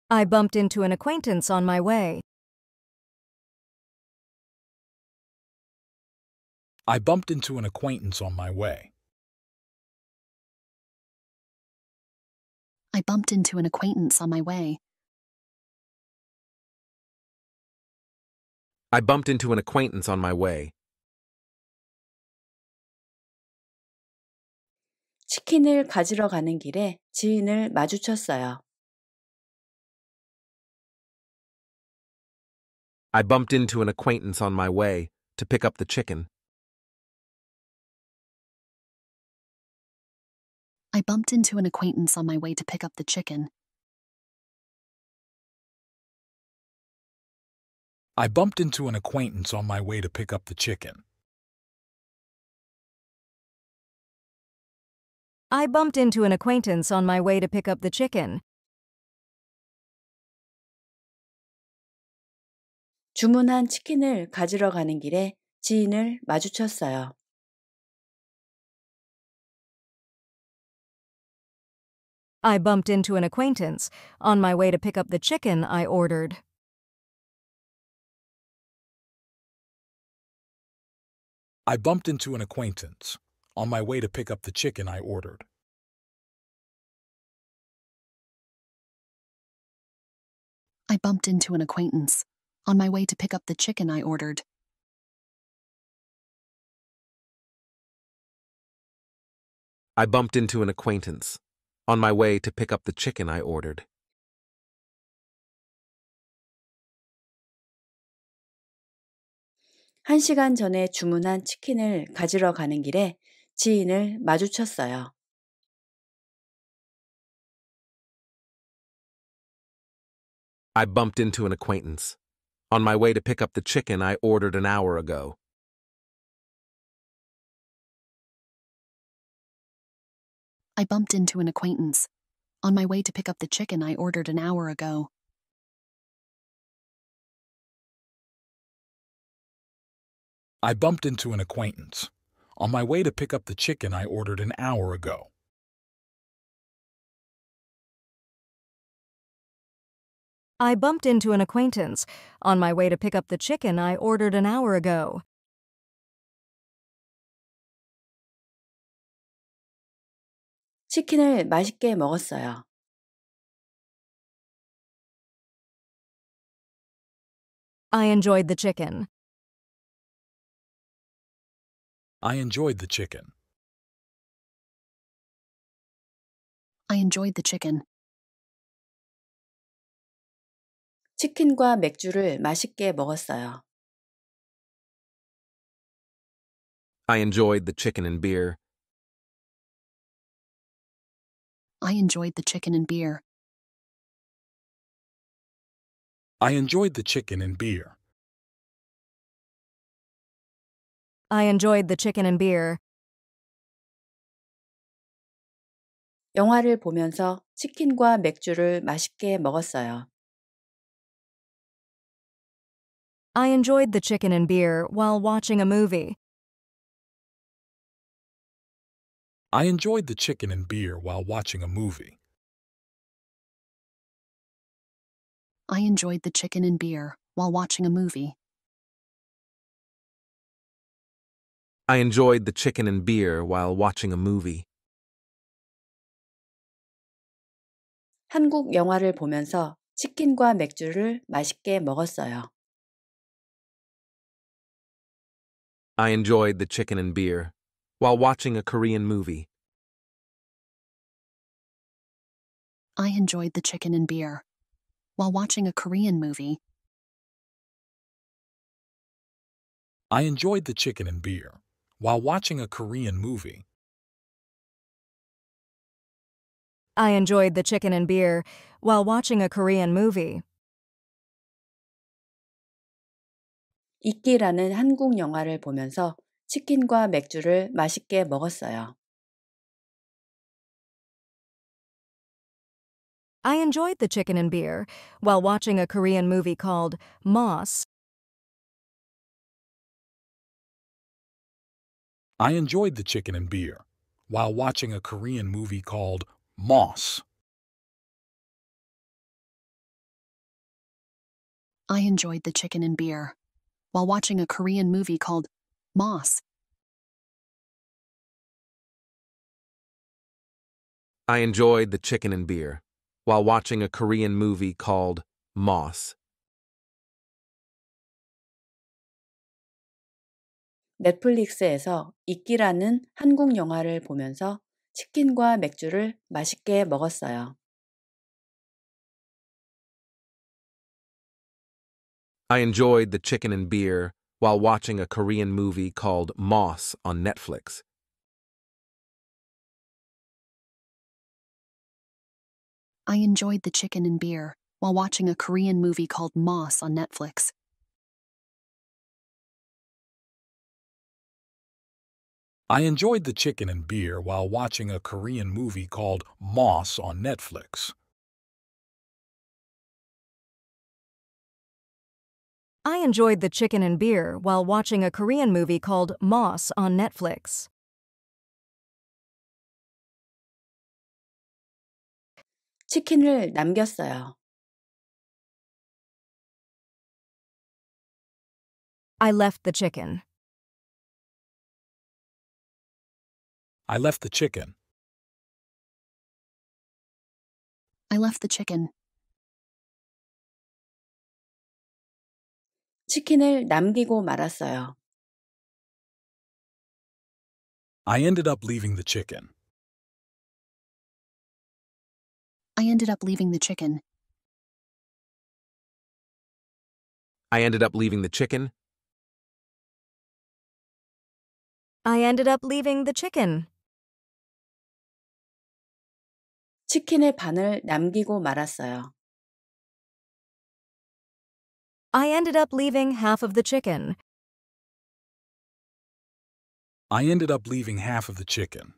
I bumped into an acquaintance on my way. I bumped into an acquaintance on my way. I bumped into an acquaintance on my way. I bumped into an
acquaintance on my way.
치킨을 가지러 가는 길에 지인을 마주쳤어요.
I bumped into an acquaintance on
my way to pick up the chicken. I bumped into an acquaintance on my way to pick up the chicken. I bumped into an acquaintance on my way to pick up the chicken. I bumped into an acquaintance on my way to pick up the chicken. 주문한 치킨을 가지러 가는 길에 지인을 마주쳤어요. I bumped into an acquaintance on my way to pick up the chicken I ordered. I bumped into an acquaintance on my way to pick up the chicken I ordered. I bumped into an acquaintance on my way to pick up the chicken I ordered. I bumped into an acquaintance on my way to pick up the chicken I ordered. I bumped into an acquaintance. On my way to pick up the chicken I ordered an hour ago. I bumped into an acquaintance. On my way to pick up the chicken I ordered an hour ago. I bumped into an acquaintance. On my way to pick up the chicken I ordered an hour ago. I bumped into an acquaintance. On my way to pick up the chicken I ordered an hour ago. 치킨을 맛있게 먹었어요. I enjoyed the chicken. I enjoyed the chicken. I enjoyed the chicken. 치킨과 맥주를 맛있게 먹었어요. I enjoyed the chicken and beer. I enjoyed the chicken and beer. I enjoyed the chicken and beer. I enjoyed the chicken and beer.
영화를 보면서 치킨과 맥주를 맛있게 먹었어요. I enjoyed the chicken and
beer while watching a movie. I enjoyed the chicken and beer while watching a movie. I enjoyed the chicken and beer while watching a movie.
I enjoyed the chicken and beer while watching a movie.
한국 영화를 보면서
치킨과 맥주를 맛있게 먹었어요.
I enjoyed the chicken and beer while watching a Korean movie.
I enjoyed the chicken and beer while watching a Korean movie.
I enjoyed the chicken and beer while watching a Korean movie.
I enjoyed the chicken and beer while watching a
Korean movie. 이끼라는 한국 영화를 보면서 치킨과 맥주를 맛있게 먹었어요. I enjoyed the chicken and
beer while watching a Korean movie called Moss. I enjoyed the chicken and beer while watching a Korean movie called Moss. I enjoyed the chicken and beer while watching a Korean movie called moss.
I enjoyed the chicken and beer while watching a Korean movie
called Moss.
Netflix에서 이끼라는 한국 영화를 보면서 치킨과 맥주를 맛있게 먹었어요.
I enjoyed the chicken and beer while watching a Korean movie called Moss on Netflix.
I enjoyed the chicken and beer while watching a Korean movie called Moss on Netflix. I enjoyed the chicken and beer while watching a Korean movie called Moss on Netflix. I enjoyed the chicken and beer while watching a Korean movie called Moss on Netflix. 남겼어요. I left the chicken. I left the chicken. I left the chicken. 치킨을 남기고 말았어요. I ended up leaving the chicken. I ended up leaving the chicken. I ended up leaving the chicken. I ended up leaving the chicken. 치킨의 반을 남기고 말았어요. I ended up leaving half of the chicken. I ended up leaving half of the chicken.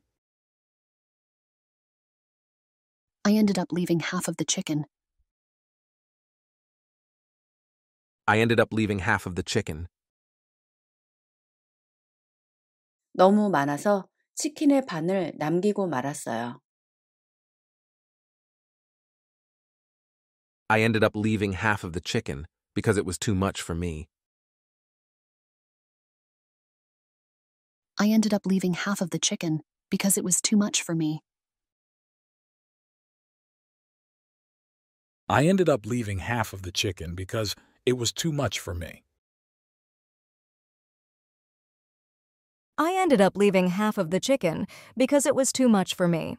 I ended up leaving half of the chicken. I ended up leaving half of the chicken. 너무 많아서 치킨의 반을 남기고 말았어요.
I ended up leaving half of the chicken because it was too much for me.
I ended up leaving half of the chicken because it was too much for me. I ended
up leaving half of the chicken because it was too much for me.
I ended up leaving half of the chicken because it was too much for me.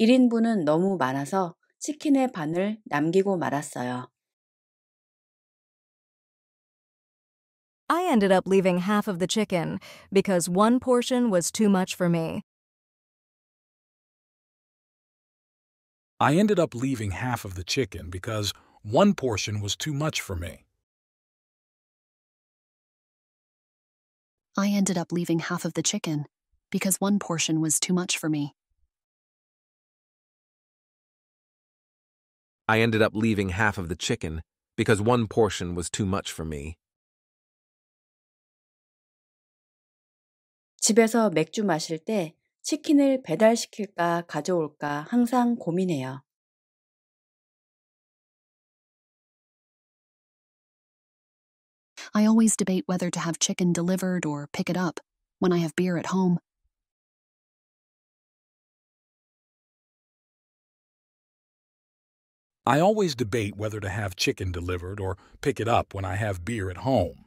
1인분은 너무 많아서 치킨의 반을 남기고 말았어요. I ended up leaving half of the chicken
because one portion was too much for me.
I ended up leaving half of the chicken because one portion was too much
for me. I ended up leaving half of the chicken because one portion was too much for me.
I ended up leaving half of the chicken because one portion was too much for me.
집에서 맥주 마실 때 치킨을 배달시킬까 가져올까 항상 고민해요.
I always debate whether to have chicken delivered or pick it up when I have beer at home. I always debate whether to have chicken delivered or
pick it up when I have beer at home.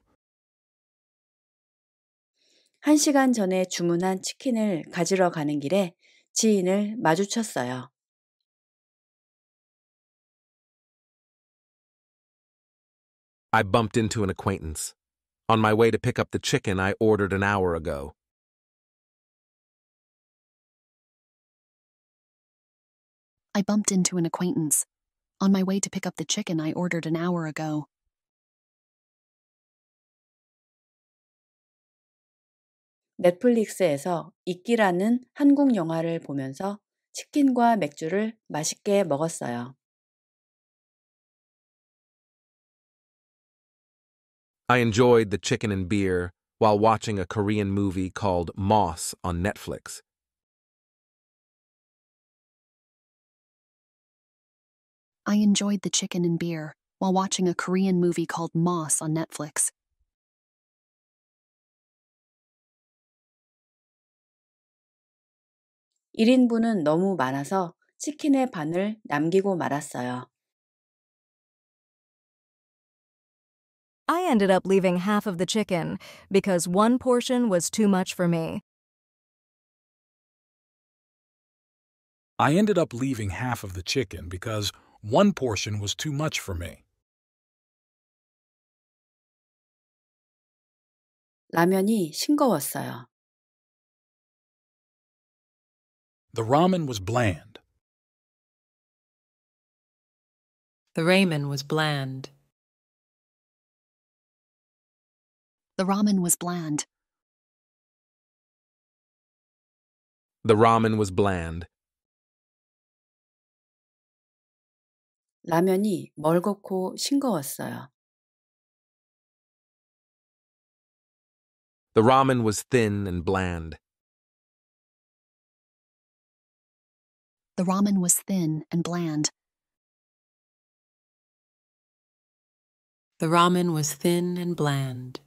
전에 주문한 치킨을 가지러 가는 길에 지인을 마주쳤어요.
I bumped into an acquaintance. On my way to pick up the chicken I ordered an hour ago. I bumped into an acquaintance on my way to pick up the chicken I ordered an hour ago.
이끼라는 한국 영화를 보면서 치킨과 맥주를 맛있게 먹었어요.
I enjoyed the chicken and beer while watching a Korean movie called Moss on Netflix.
I enjoyed the chicken and beer while watching a Korean movie called Moss on Netflix. 너무 많아서
치킨의 반을 남기고 말았어요. I ended up leaving half of the chicken because one portion was too
much for me. I ended up leaving half of the chicken because one portion was too much for me.
라면이 싱거웠어요.
The ramen was bland. The ramen was bland. The ramen was bland. The ramen was bland. 라면이 멀겋고 싱거웠어요. The ramen was thin and bland. The ramen was thin and bland. The ramen was thin and bland.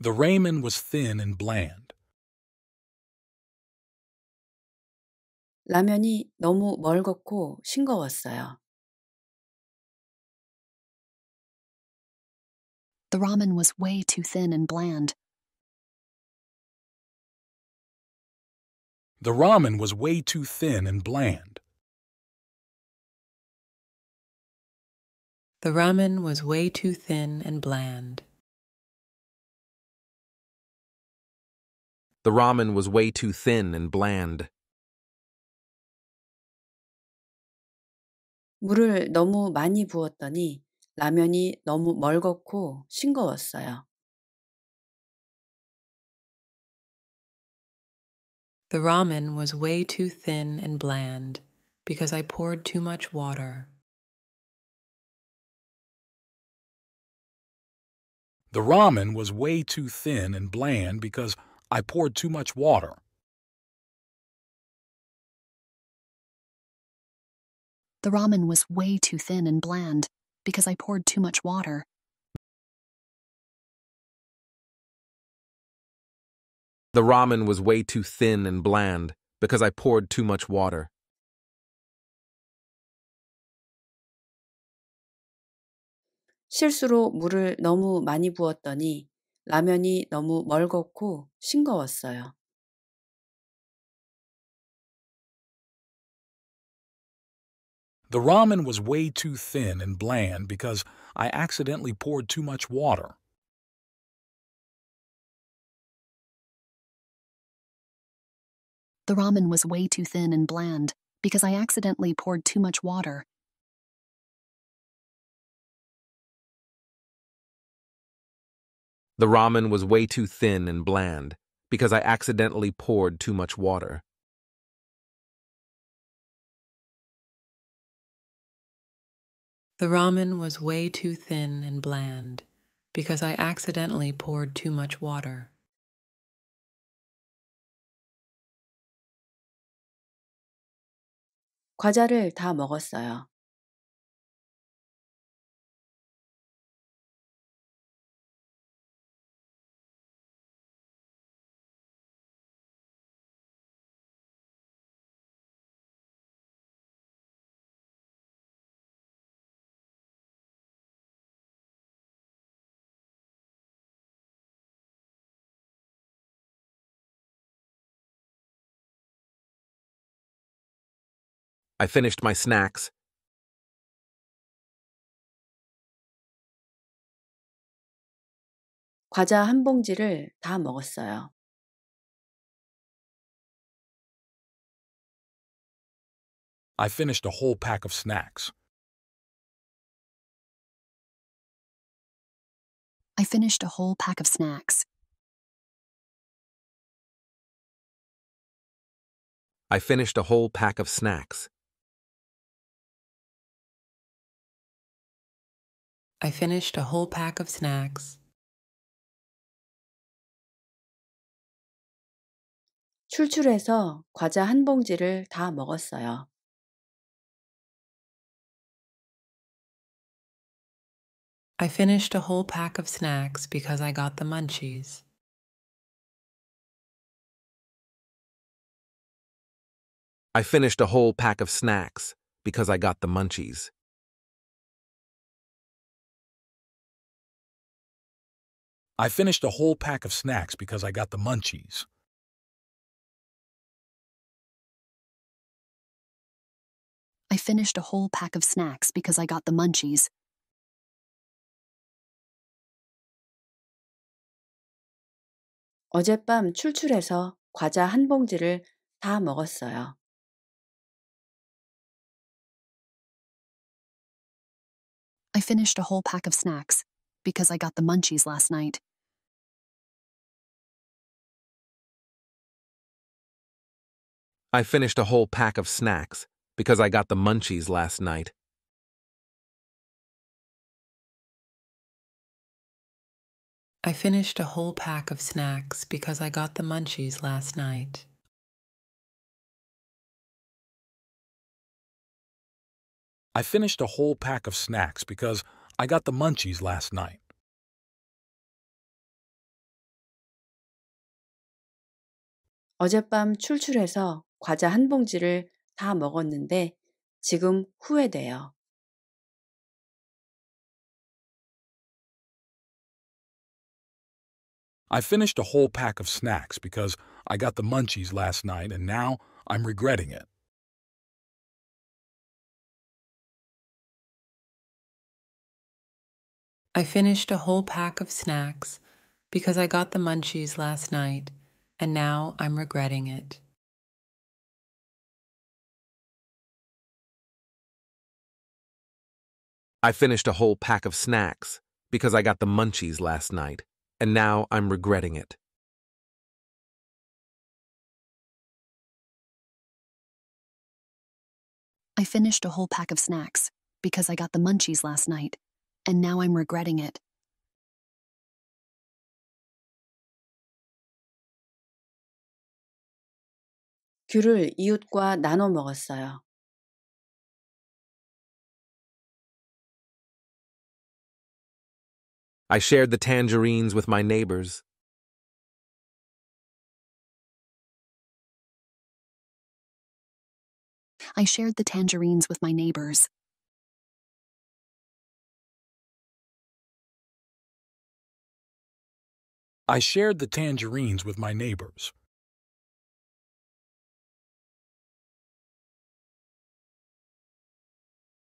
The ramen was thin and bland. 라면이 너무 멀겋고 싱거웠어요. The ramen was way too thin and bland. The ramen was way too thin and bland.
The ramen was way too thin and bland.
The ramen was way too thin and
bland.
물을 너무 많이 부었더니 라면이 너무 멀겋고 싱거웠어요.
The ramen was way too thin and bland because I poured too much water.
The ramen was way too thin and bland because I poured too much water. The ramen was way too thin and bland because I poured too much water.
The ramen was way too thin and bland because I poured too much water.
실수로 물을 너무 많이 부었더니 라면이 너무 멀겋고 싱거웠어요.
The ramen was way too thin and bland because I accidentally poured too much water. The ramen was way too thin and bland because I accidentally poured too much water.
The ramen was way too thin and bland because I accidentally poured too much water.
The ramen was way too thin and bland because I accidentally poured too much water.
I finished my snacks. I finished a whole pack of snacks. I finished a whole pack of snacks. I finished a whole pack of snacks. I finished a whole pack of snacks. I finished a whole pack of snacks because I got the munchies. I finished a whole pack of snacks because I got the munchies. I finished a whole pack of snacks because I got the munchies. I finished a whole pack of snacks because I got the munchies. 어젯밤 출출해서 과자 한 봉지를 다 먹었어요. I finished a whole pack of snacks because I got the munchies last night. I finished a whole pack of snacks because I got the munchies last night. I finished
a whole pack of snacks because I got the munchies last night.
I finished a whole pack of snacks because I got the munchies last night.
어젯밤 출출해서 과자 한 봉지를 다 먹었는데 지금
I finished a whole pack of snacks because I got the munchies last night and now I'm regretting it.
I finished a whole pack of snacks because I got the munchies last night and now I'm regretting it.
I finished a whole pack of snacks because I got the munchies last night, and now I'm regretting it.
I finished a whole pack of snacks because I got the munchies last night, and now I'm regretting it. 귤을 이웃과 나눠 먹었어요. I shared the tangerines with my neighbors. I shared the tangerines with my neighbors. I shared the tangerines with my neighbors.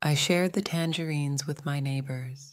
I shared the tangerines with my neighbors.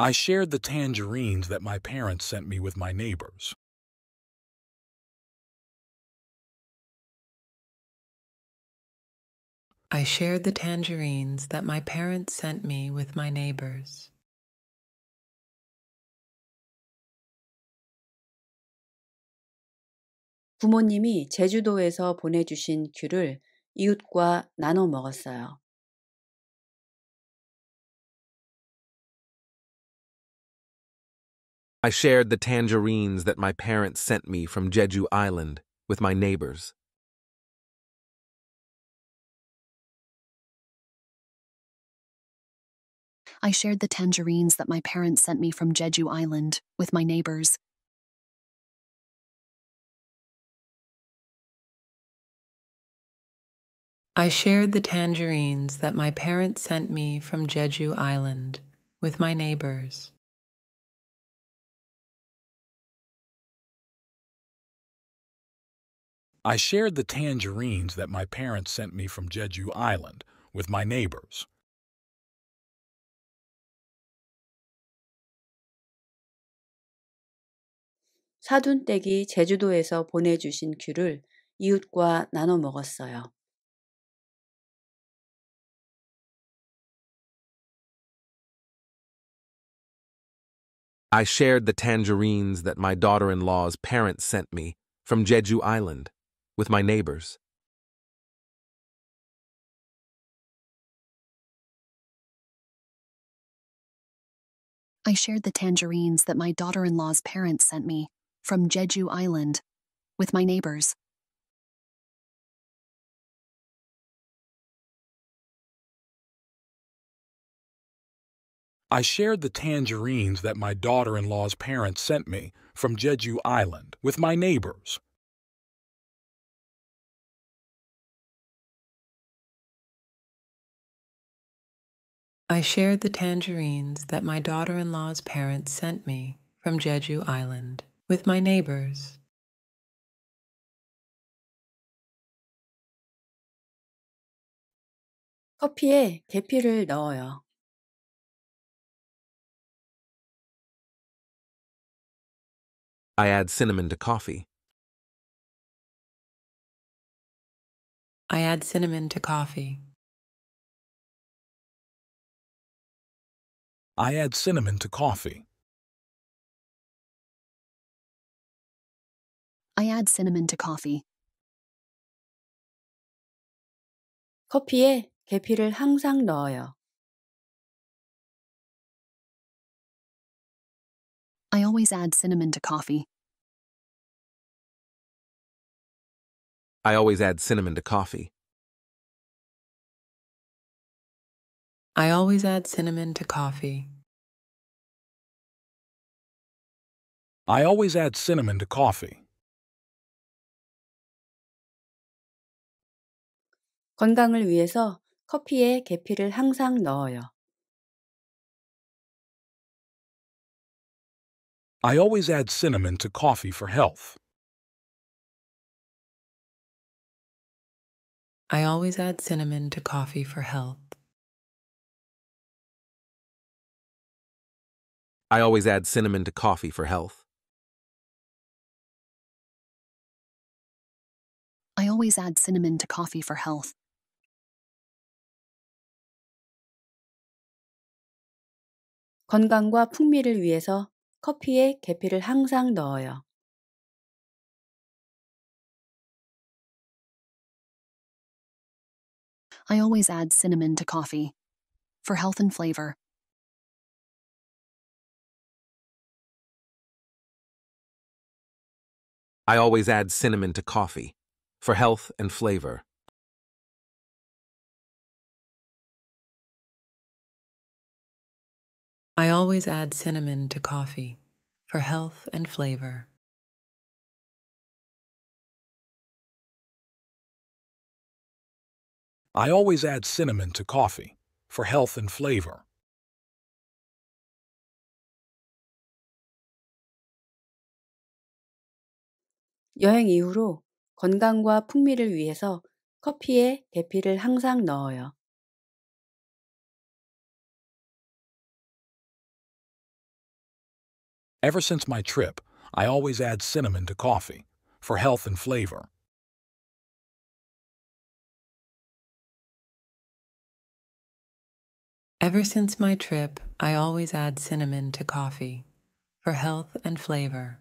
I shared the tangerines that my parents sent me with my neighbors. I shared the tangerines that my parents sent me with my neighbors. 부모님이 제주도에서 보내주신 귤을 이웃과 나눠 먹었어요.
I shared the tangerines that my parents sent me from Jeju Island with my neighbors.
I shared the tangerines that my parents sent me from Jeju Island with my neighbors.
I shared the tangerines that my parents sent me from Jeju Island with my neighbors.
I shared the tangerines that my parents sent me from Jeju Island with my neighbors.
사돈댁이 제주도에서 보내주신 귤을 이웃과 나눠 먹었어요.
I shared the tangerines that my daughter-in-law's parents sent me from Jeju Island with my neighbors.
I shared the tangerines that my daughter in law's parents sent me from Jeju Island with my neighbors.
I shared the tangerines that my daughter in law's parents sent me from Jeju Island with my neighbors.
I shared the tangerines that my daughter in law's parents sent me from Jeju Island with my neighbors.
I add cinnamon to coffee. I add cinnamon to coffee. I add cinnamon to coffee. I add cinnamon to coffee. 커피에 계피를 항상 넣어요. I always add cinnamon to coffee. I always add cinnamon to coffee. I always add cinnamon to coffee. I always add cinnamon to coffee. I always add cinnamon to coffee for health.
I always add cinnamon to coffee for health.
I always add cinnamon to coffee for health. I always add cinnamon to coffee for health. 건강과 풍미를 위해서 커피에 계피를 항상 넣어요. I always add cinnamon to coffee for health and flavor. I always add cinnamon to coffee for health and flavor. I always add cinnamon to coffee for health and flavor. I always add cinnamon to coffee for health and flavor.
여행 이후로 건강과 풍미를 위해서 커피에 계피를 항상 넣어요.
Ever since my trip, I always add cinnamon to coffee for health and flavor.
Ever since my trip, I always add cinnamon to coffee for health and flavor.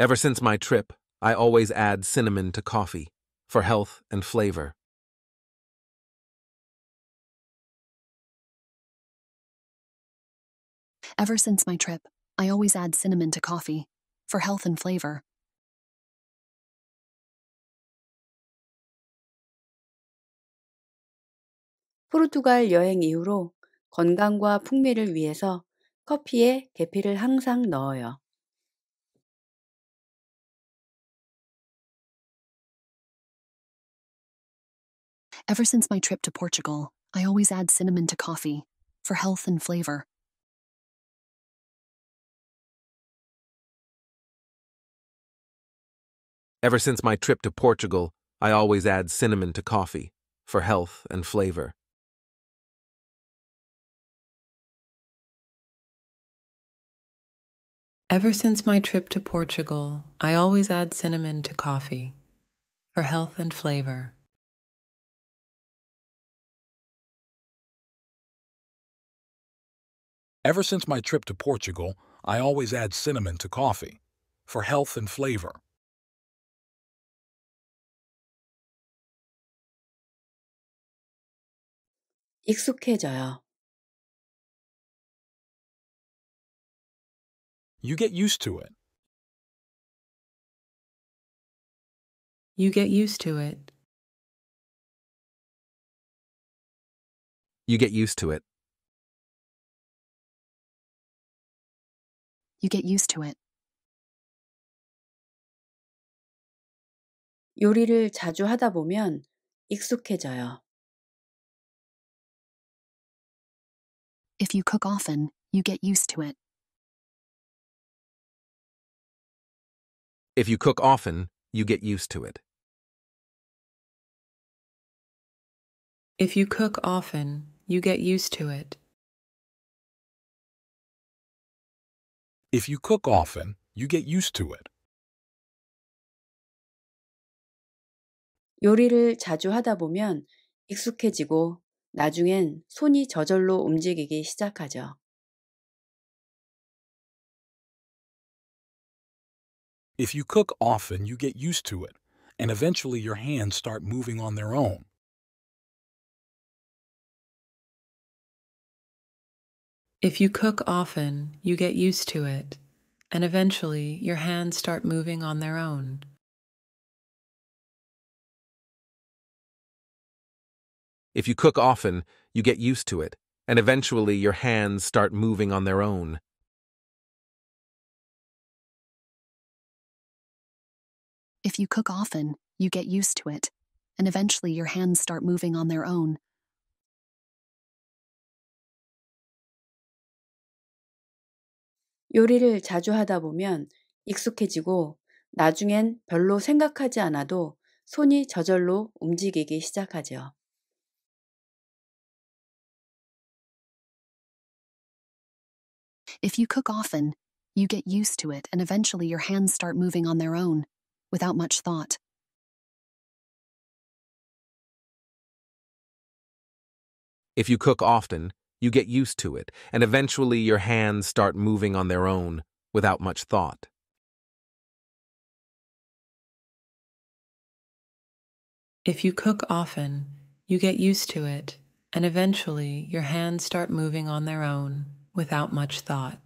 Ever since my trip, I always add cinnamon to coffee for health and flavor.
Ever since my trip, I always add cinnamon to coffee for health and flavor.
Portugal 여행 이후로 건강과 풍미를 위해서 커피에 계피를 항상 넣어요.
Ever since my trip to Portugal, I always add cinnamon to coffee for health and flavor.
Ever since my trip to Portugal, I always add cinnamon to coffee for health and flavor.
Ever since my trip to Portugal, I always add cinnamon to coffee for health and flavor.
Ever since my trip to Portugal, I always add cinnamon to coffee for health and flavor. 익숙해져요. You get used to it. You get used to it. You get used to it. You get used to it.
요리를 자주 하다 보면 익숙해져요. If you cook often, you get used to it.
If you cook often, you get used to it. If you cook often, you get used to it. If you cook often, you get used to it.
요리를 자주 하다 보면 익숙해지고 나중엔 손이 저절로 움직이기 시작하죠.
If you cook often, you get used to it, and eventually your hands start moving on their own.
If you cook often, you get used to it, and eventually your hands start moving on their own.
If you cook often, you get used to it, and eventually your hands start moving on their own.
If you cook often, you get used to it, and eventually your hands start moving on their own.
요리를 자주 하다 보면 익숙해지고 나중엔 별로 생각하지 않아도 손이 저절로 움직이기 시작하죠.
If you cook often, you get used to it and eventually your hands start moving on their own, without much thought.
If you cook often, you get used to it, and eventually your hands start moving on their own without much thought.
If you cook often, you get used to it, and eventually your hands start moving on their own without much thought.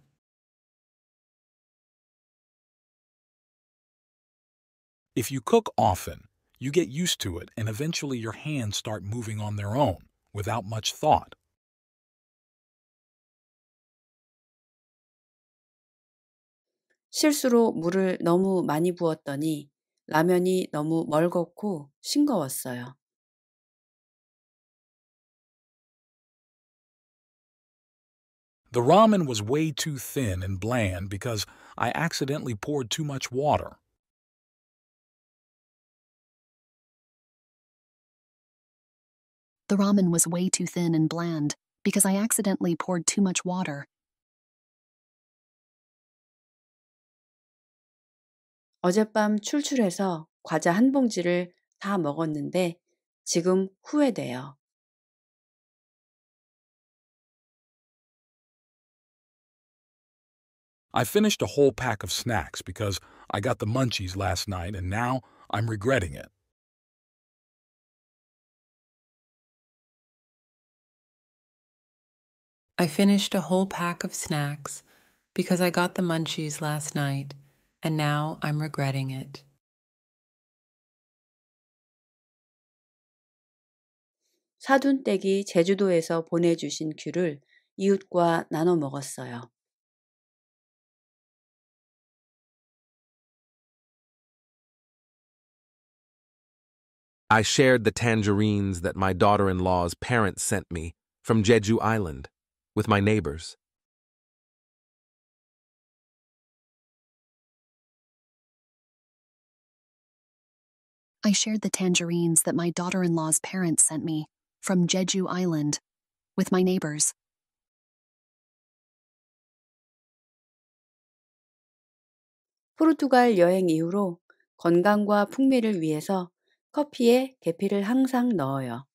If you cook often, you get used to it, and eventually your hands start moving on their own without much thought.
실수로 물을 너무 많이 부었더니 라면이 너무 멀겋고 싱거웠어요.
The ramen was way too thin and bland because I accidentally poured too much water. The ramen was way too thin and bland because I accidentally poured too much water.
어젯밤 출출해서 과자 한 봉지를 다 먹었는데 지금
I finished a whole pack of snacks because I got the munchies last night and now I'm regretting it.
I finished a whole pack of snacks because I got the munchies last night and now I'm regretting it. 제주도에서
보내주신 귤을 이웃과 나눠 먹었어요.
I shared the tangerines that my daughter in law's parents sent me from Jeju Island with my neighbors.
I shared the tangerines that my daughter in law's parents sent me from Jeju Island with my neighbors.
여행 이후로 건강과 풍미를 위해서 커피에 계피를 항상 넣어요.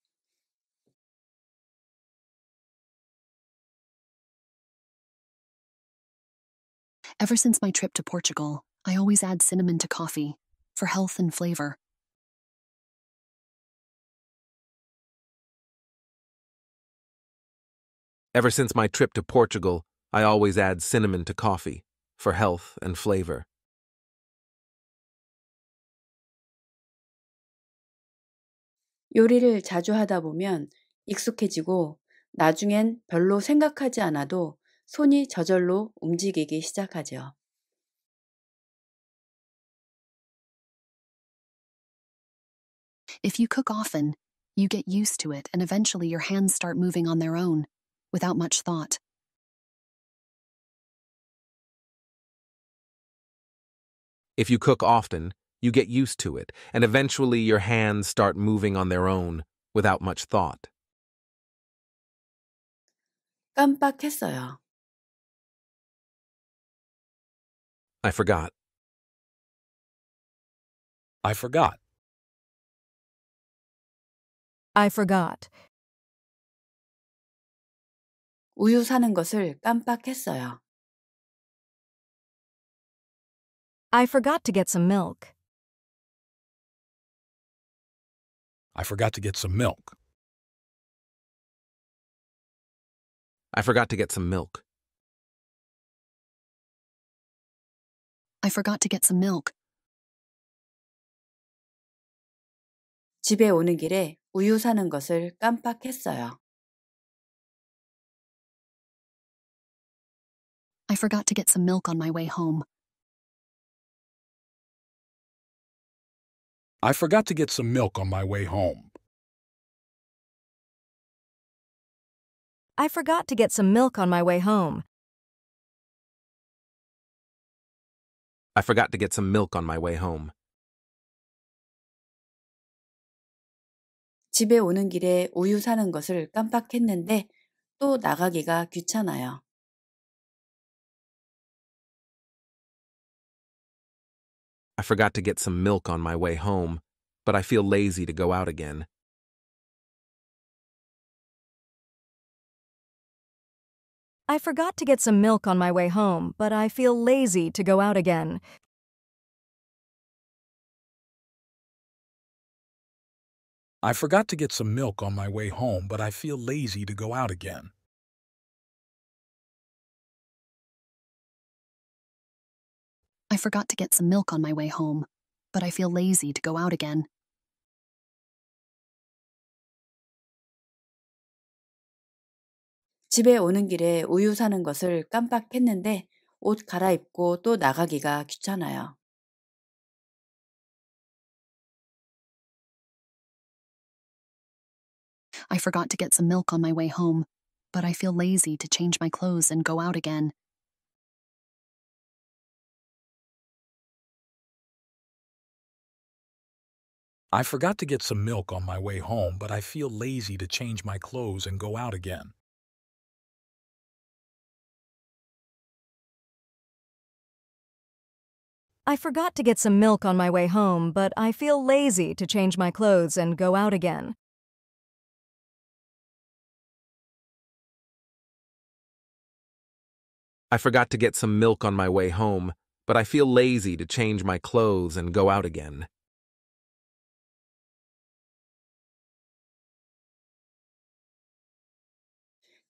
Ever since my trip to Portugal, I always add cinnamon to coffee for health and flavor.
Ever since my trip to Portugal, I always add cinnamon to coffee for health and flavor.
요리를 자주 하다 보면 익숙해지고 나중엔 별로 생각하지 않아도 손이 저절로 움직이기 시작하죠.
If you cook often, you get used to it and eventually your hands start moving on their own without much thought.
If you cook often, you get used to it, and eventually your hands start moving on their own without much thought.
깜빡했어요. I forgot. I forgot. I forgot. 우유 사는 것을 깜빡했어요. I forgot to get some milk. I forgot to get some milk. I forgot to get some milk. I forgot to get some milk. 집에 오는 길에 우유 사는 것을 깜빡했어요. I forgot to get some milk on my way home. I forgot to get some milk on my way home. I forgot to get some milk on my way home. I forgot to get some milk on my way home. 집에 오는 길에 우유 사는 것을 깜빡했는데 또 나가기가 귀찮아요. I forgot to get some milk on my way home,
but I feel lazy to go out again.
I forgot to get some milk on my way home, but I feel lazy to go out again. I forgot to get some milk on my way home, but I feel lazy to go out again. I forgot to get some milk on my way home, but I feel lazy to go out again. I forgot to get some milk on my way home, but I feel lazy to change my clothes and go out again. I forgot to get some milk on my way home, but I feel lazy to change my clothes and go out again. I forgot to get some milk on my way home, but I feel lazy to change my clothes and go out again.
I forgot to get some milk on my way home, but I feel lazy to change my clothes and go out again.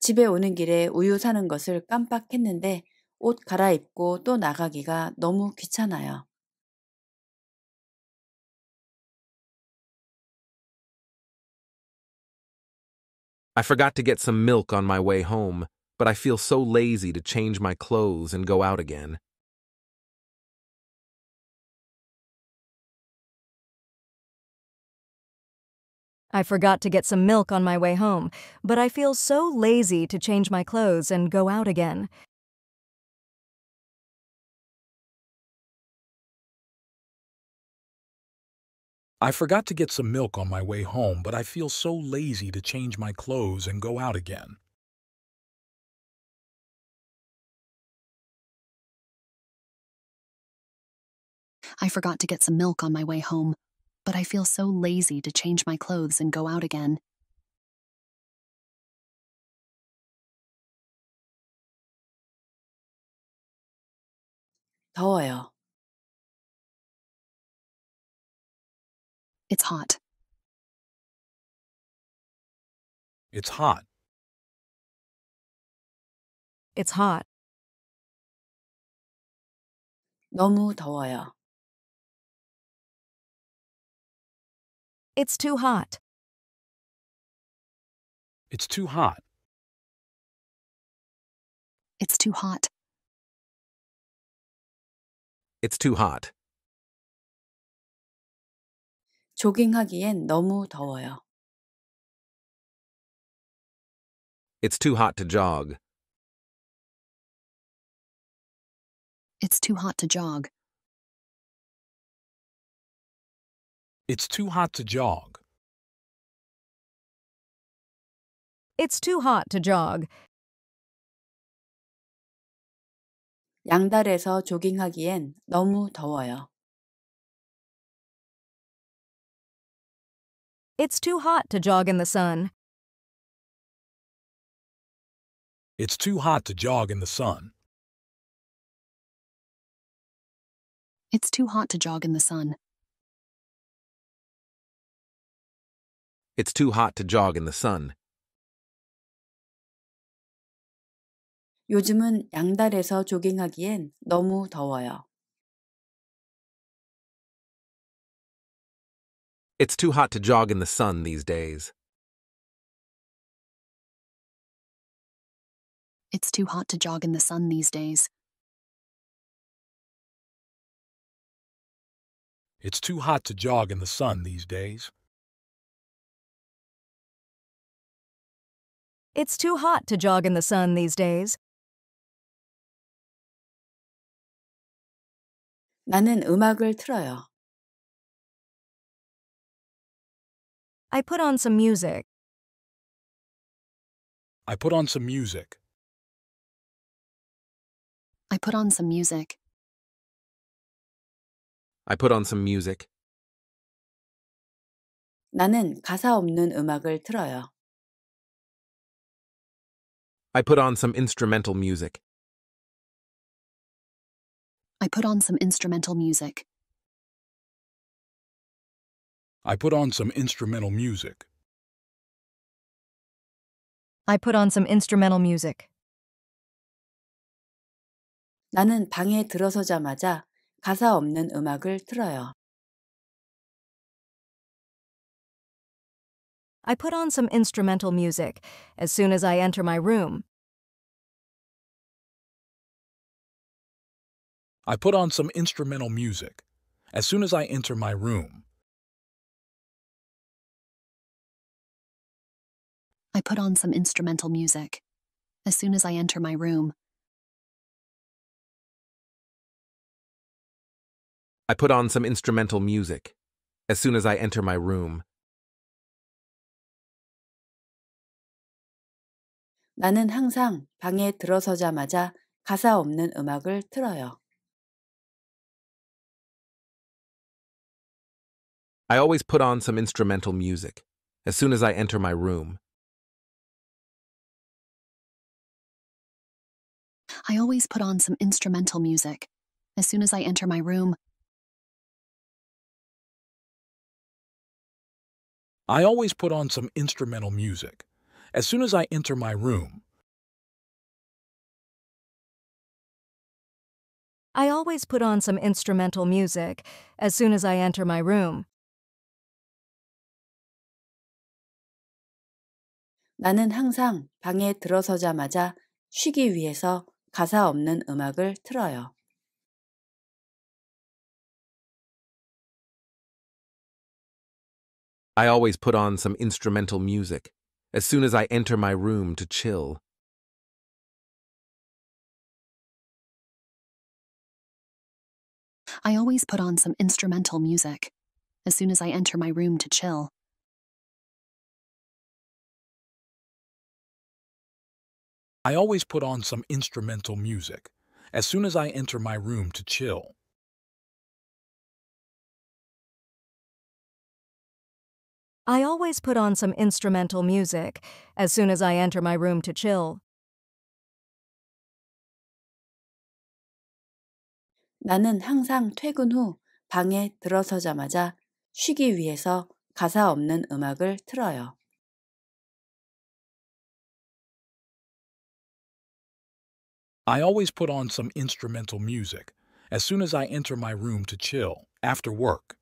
집에 오는 길에 우유 사는 것을 깜빡했는데 옷 갈아입고 또 나가기가 너무 귀찮아요.
I forgot to get some milk on my way home, but I feel so lazy to change my clothes and go out again.
I forgot to get some milk on my way home, but I feel so lazy to change my clothes and go out again. I forgot to get some milk on my way home, but I feel so lazy to change my clothes and go out again. I forgot to get some milk on my way home, but I feel so lazy to change my clothes and go out again. 더워요. It's hot. It's hot. It's hot. 너무 더워요. It's too hot. It's too hot. It's too hot. It's too hot. 조깅하기엔 너무 더워요. It's too hot to jog. It's too hot to jog. It's too hot to jog. It's too hot to jog. 양달에서 조깅하기엔 너무 더워요. It's too hot to jog in the sun. It's too hot to jog in the sun. It's too hot to jog in the sun. It's too hot to jog in the sun. 요즘은 양달에서 조깅하기엔 너무 더워요. It's too hot to jog in the sun these days. It's too hot to jog in the sun these days. It's too hot to jog in the sun these days. It's too hot to jog in the sun these days. 나는 음악을 틀어요. I put on some music. I put on some music. I put on some music. I put on some music. 나는 가사 없는 음악을 틀어요. I put on some instrumental music. I put on some instrumental music. I put on some instrumental music. I put on some instrumental music. 나는 방에
들어서자마자 가사 없는 음악을 틀어요. I put on some instrumental music as soon as I
enter my room. I put on some instrumental music as soon as I enter my room. I put on some instrumental music as soon as I enter my room.
I put on some instrumental music as soon as I enter
my room.
나는 항상 방에 들어서자마자 가사 없는 음악을 틀어요.
I always put on some instrumental music as soon as I enter my room.
I always put on some instrumental music as soon as I enter my room. I always put on some instrumental music as soon as I enter my room. I always put on some instrumental music as soon as I enter my room.
나는 항상 방에 들어서자마자 쉬기 위해서 가사 없는 음악을 틀어요.
I always put on some instrumental music as soon as I enter my room to chill. I always put on some instrumental music as soon as I enter my room to chill. I always put on some instrumental music as soon as I enter my room to chill. I always put on some instrumental music as soon as I enter my room to
chill. 나는 항상 퇴근 후 방에 들어서자마자 쉬기 위해서 가사 없는 음악을 틀어요.
I always put on some instrumental music as soon as I enter my room to chill after work.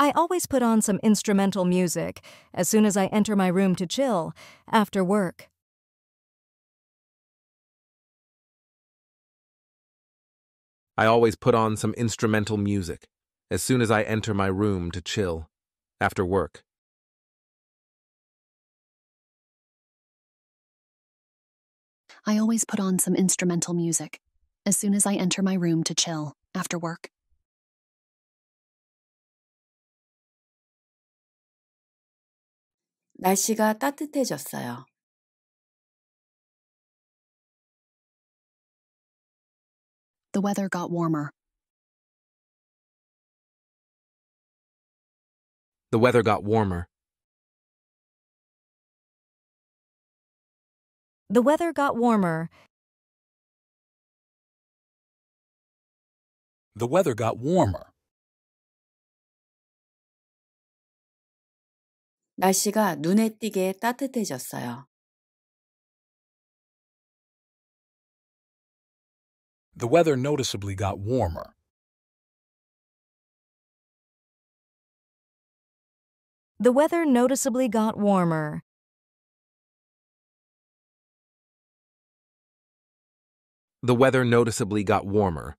I always put on some instrumental music as soon as I enter my room to chill after work.
I always put on some instrumental music as soon as I enter my room to chill after work.
I always put on some instrumental music as soon as I enter my room to chill after work. 날씨가 따뜻해졌어요. The weather got warmer. The weather got warmer. The weather got warmer. The weather got warmer. 날씨가 눈에 띄게 따뜻해졌어요. The weather noticeably got warmer. The weather noticeably got warmer. The weather noticeably got warmer.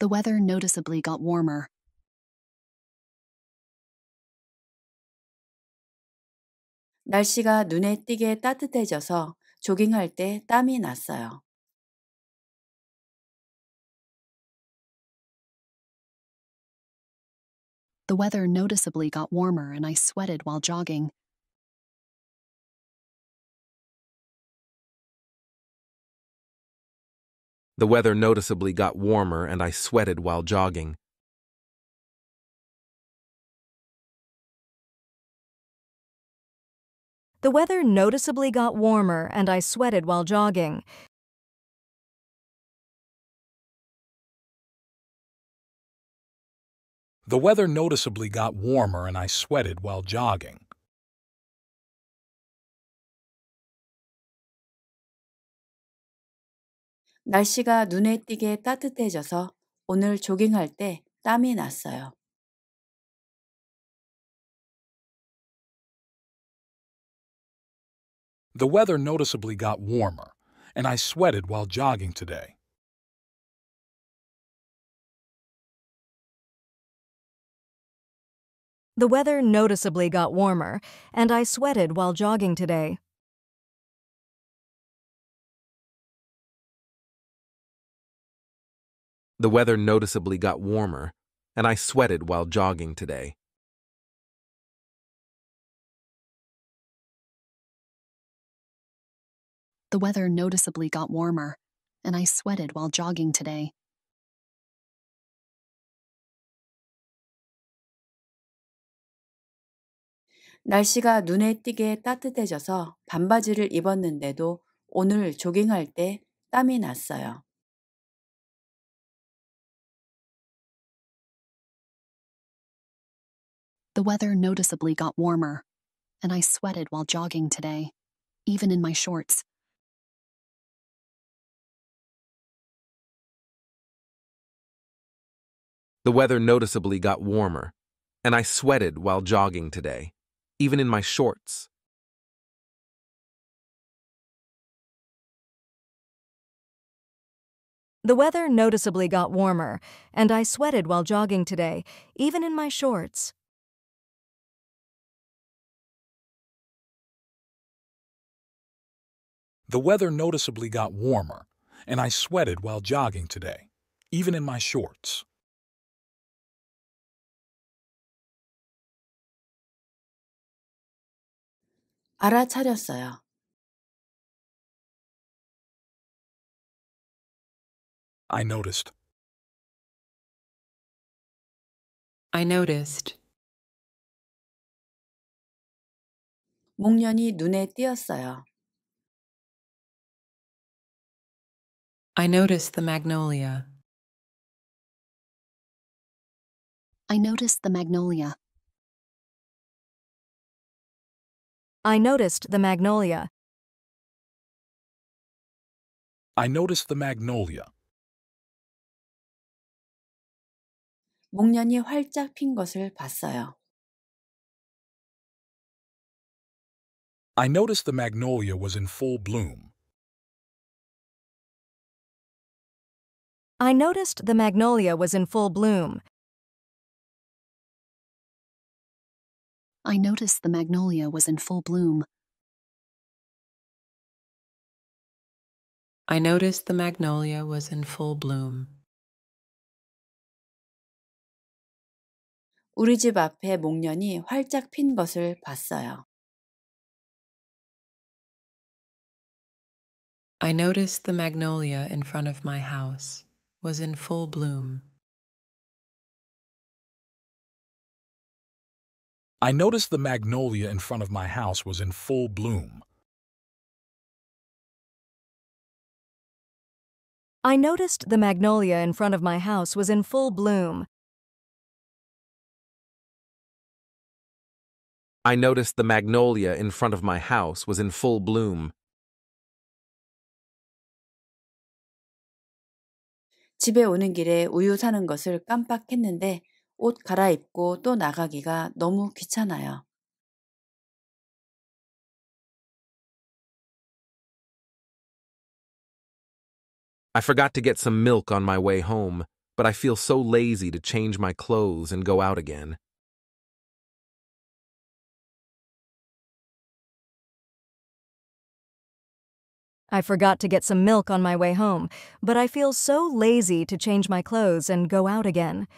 the weather noticeably got warmer. 날씨가 눈에 띄게 따뜻해져서 조깅할 때 땀이 났어요. The weather noticeably got warmer and I sweated while jogging. The weather noticeably got warmer and I sweated while jogging. The weather noticeably got warmer and I sweated while jogging. The weather noticeably got warmer and I sweated while jogging. The weather noticeably got warmer, and I sweated while jogging today. The weather noticeably got warmer, and I sweated while jogging today. The weather noticeably got warmer, and I sweated while jogging today. The weather noticeably got warmer, and I sweated while jogging today.
날씨가 눈에 띄게 따뜻해져서 반바지를 입었는데도 오늘 조깅할 때 땀이 났어요.
The weather noticeably got warmer, and I sweated while jogging today, even in my shorts.
The weather noticeably got warmer, and I sweated while jogging today, even in my shorts.
The weather noticeably got warmer, and I sweated while jogging today, even in my shorts. The weather noticeably got warmer, and I sweated while jogging today, even in my shorts. I noticed. I noticed. 목련이 눈에 띄었어요. I notice the magnolia. I noticed the magnolia. I noticed the magnolia. I noticed the magnolia. 목련이 활짝 핀 것을 봤어요. I noticed the magnolia was in full bloom. I noticed the magnolia was in full bloom. I noticed the magnolia was in full bloom.
I noticed the magnolia was in full bloom. 우리 집 앞에 목련이 활짝 핀 것을
봤어요. I
noticed the magnolia in front of my house was in full bloom.
I noticed the magnolia in front of my house was in full bloom. I noticed the magnolia in front of my house was in full bloom. I
noticed the magnolia in front of my house was in full bloom.
집에 오는 길에 우유 사는 것을 깜빡했는데 옷 갈아입고 또 나가기가 너무 귀찮아요.
I forgot to get some milk on my way home, but I feel so lazy to change my clothes and go out again.
I forgot to get some milk on my way home, but I feel so lazy to change my clothes and go out again.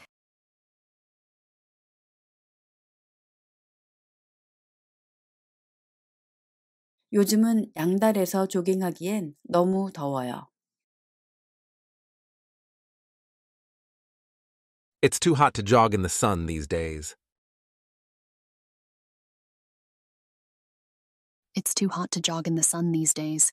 It's too hot to jog in the sun these days.
It's too hot to jog in the sun these days.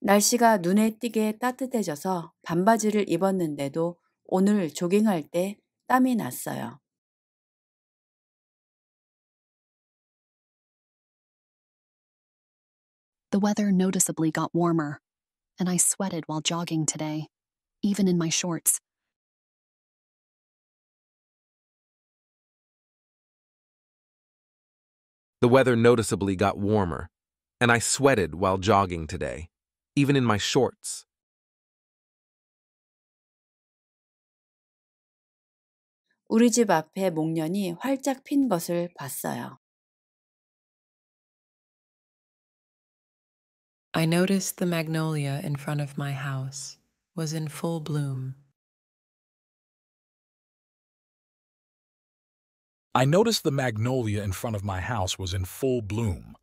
날씨가 눈에 띄게 따뜻해져서 반바지를 입었는데도 오늘 조깅할 때 땀이 났어요.
The weather noticeably got warmer, and I sweated while jogging today, even in my shorts.
The weather noticeably got warmer, and I sweated while jogging today, even in my shorts.
I noticed
the magnolia in front of my house was in full bloom.
I noticed the magnolia in front of my house was in full bloom.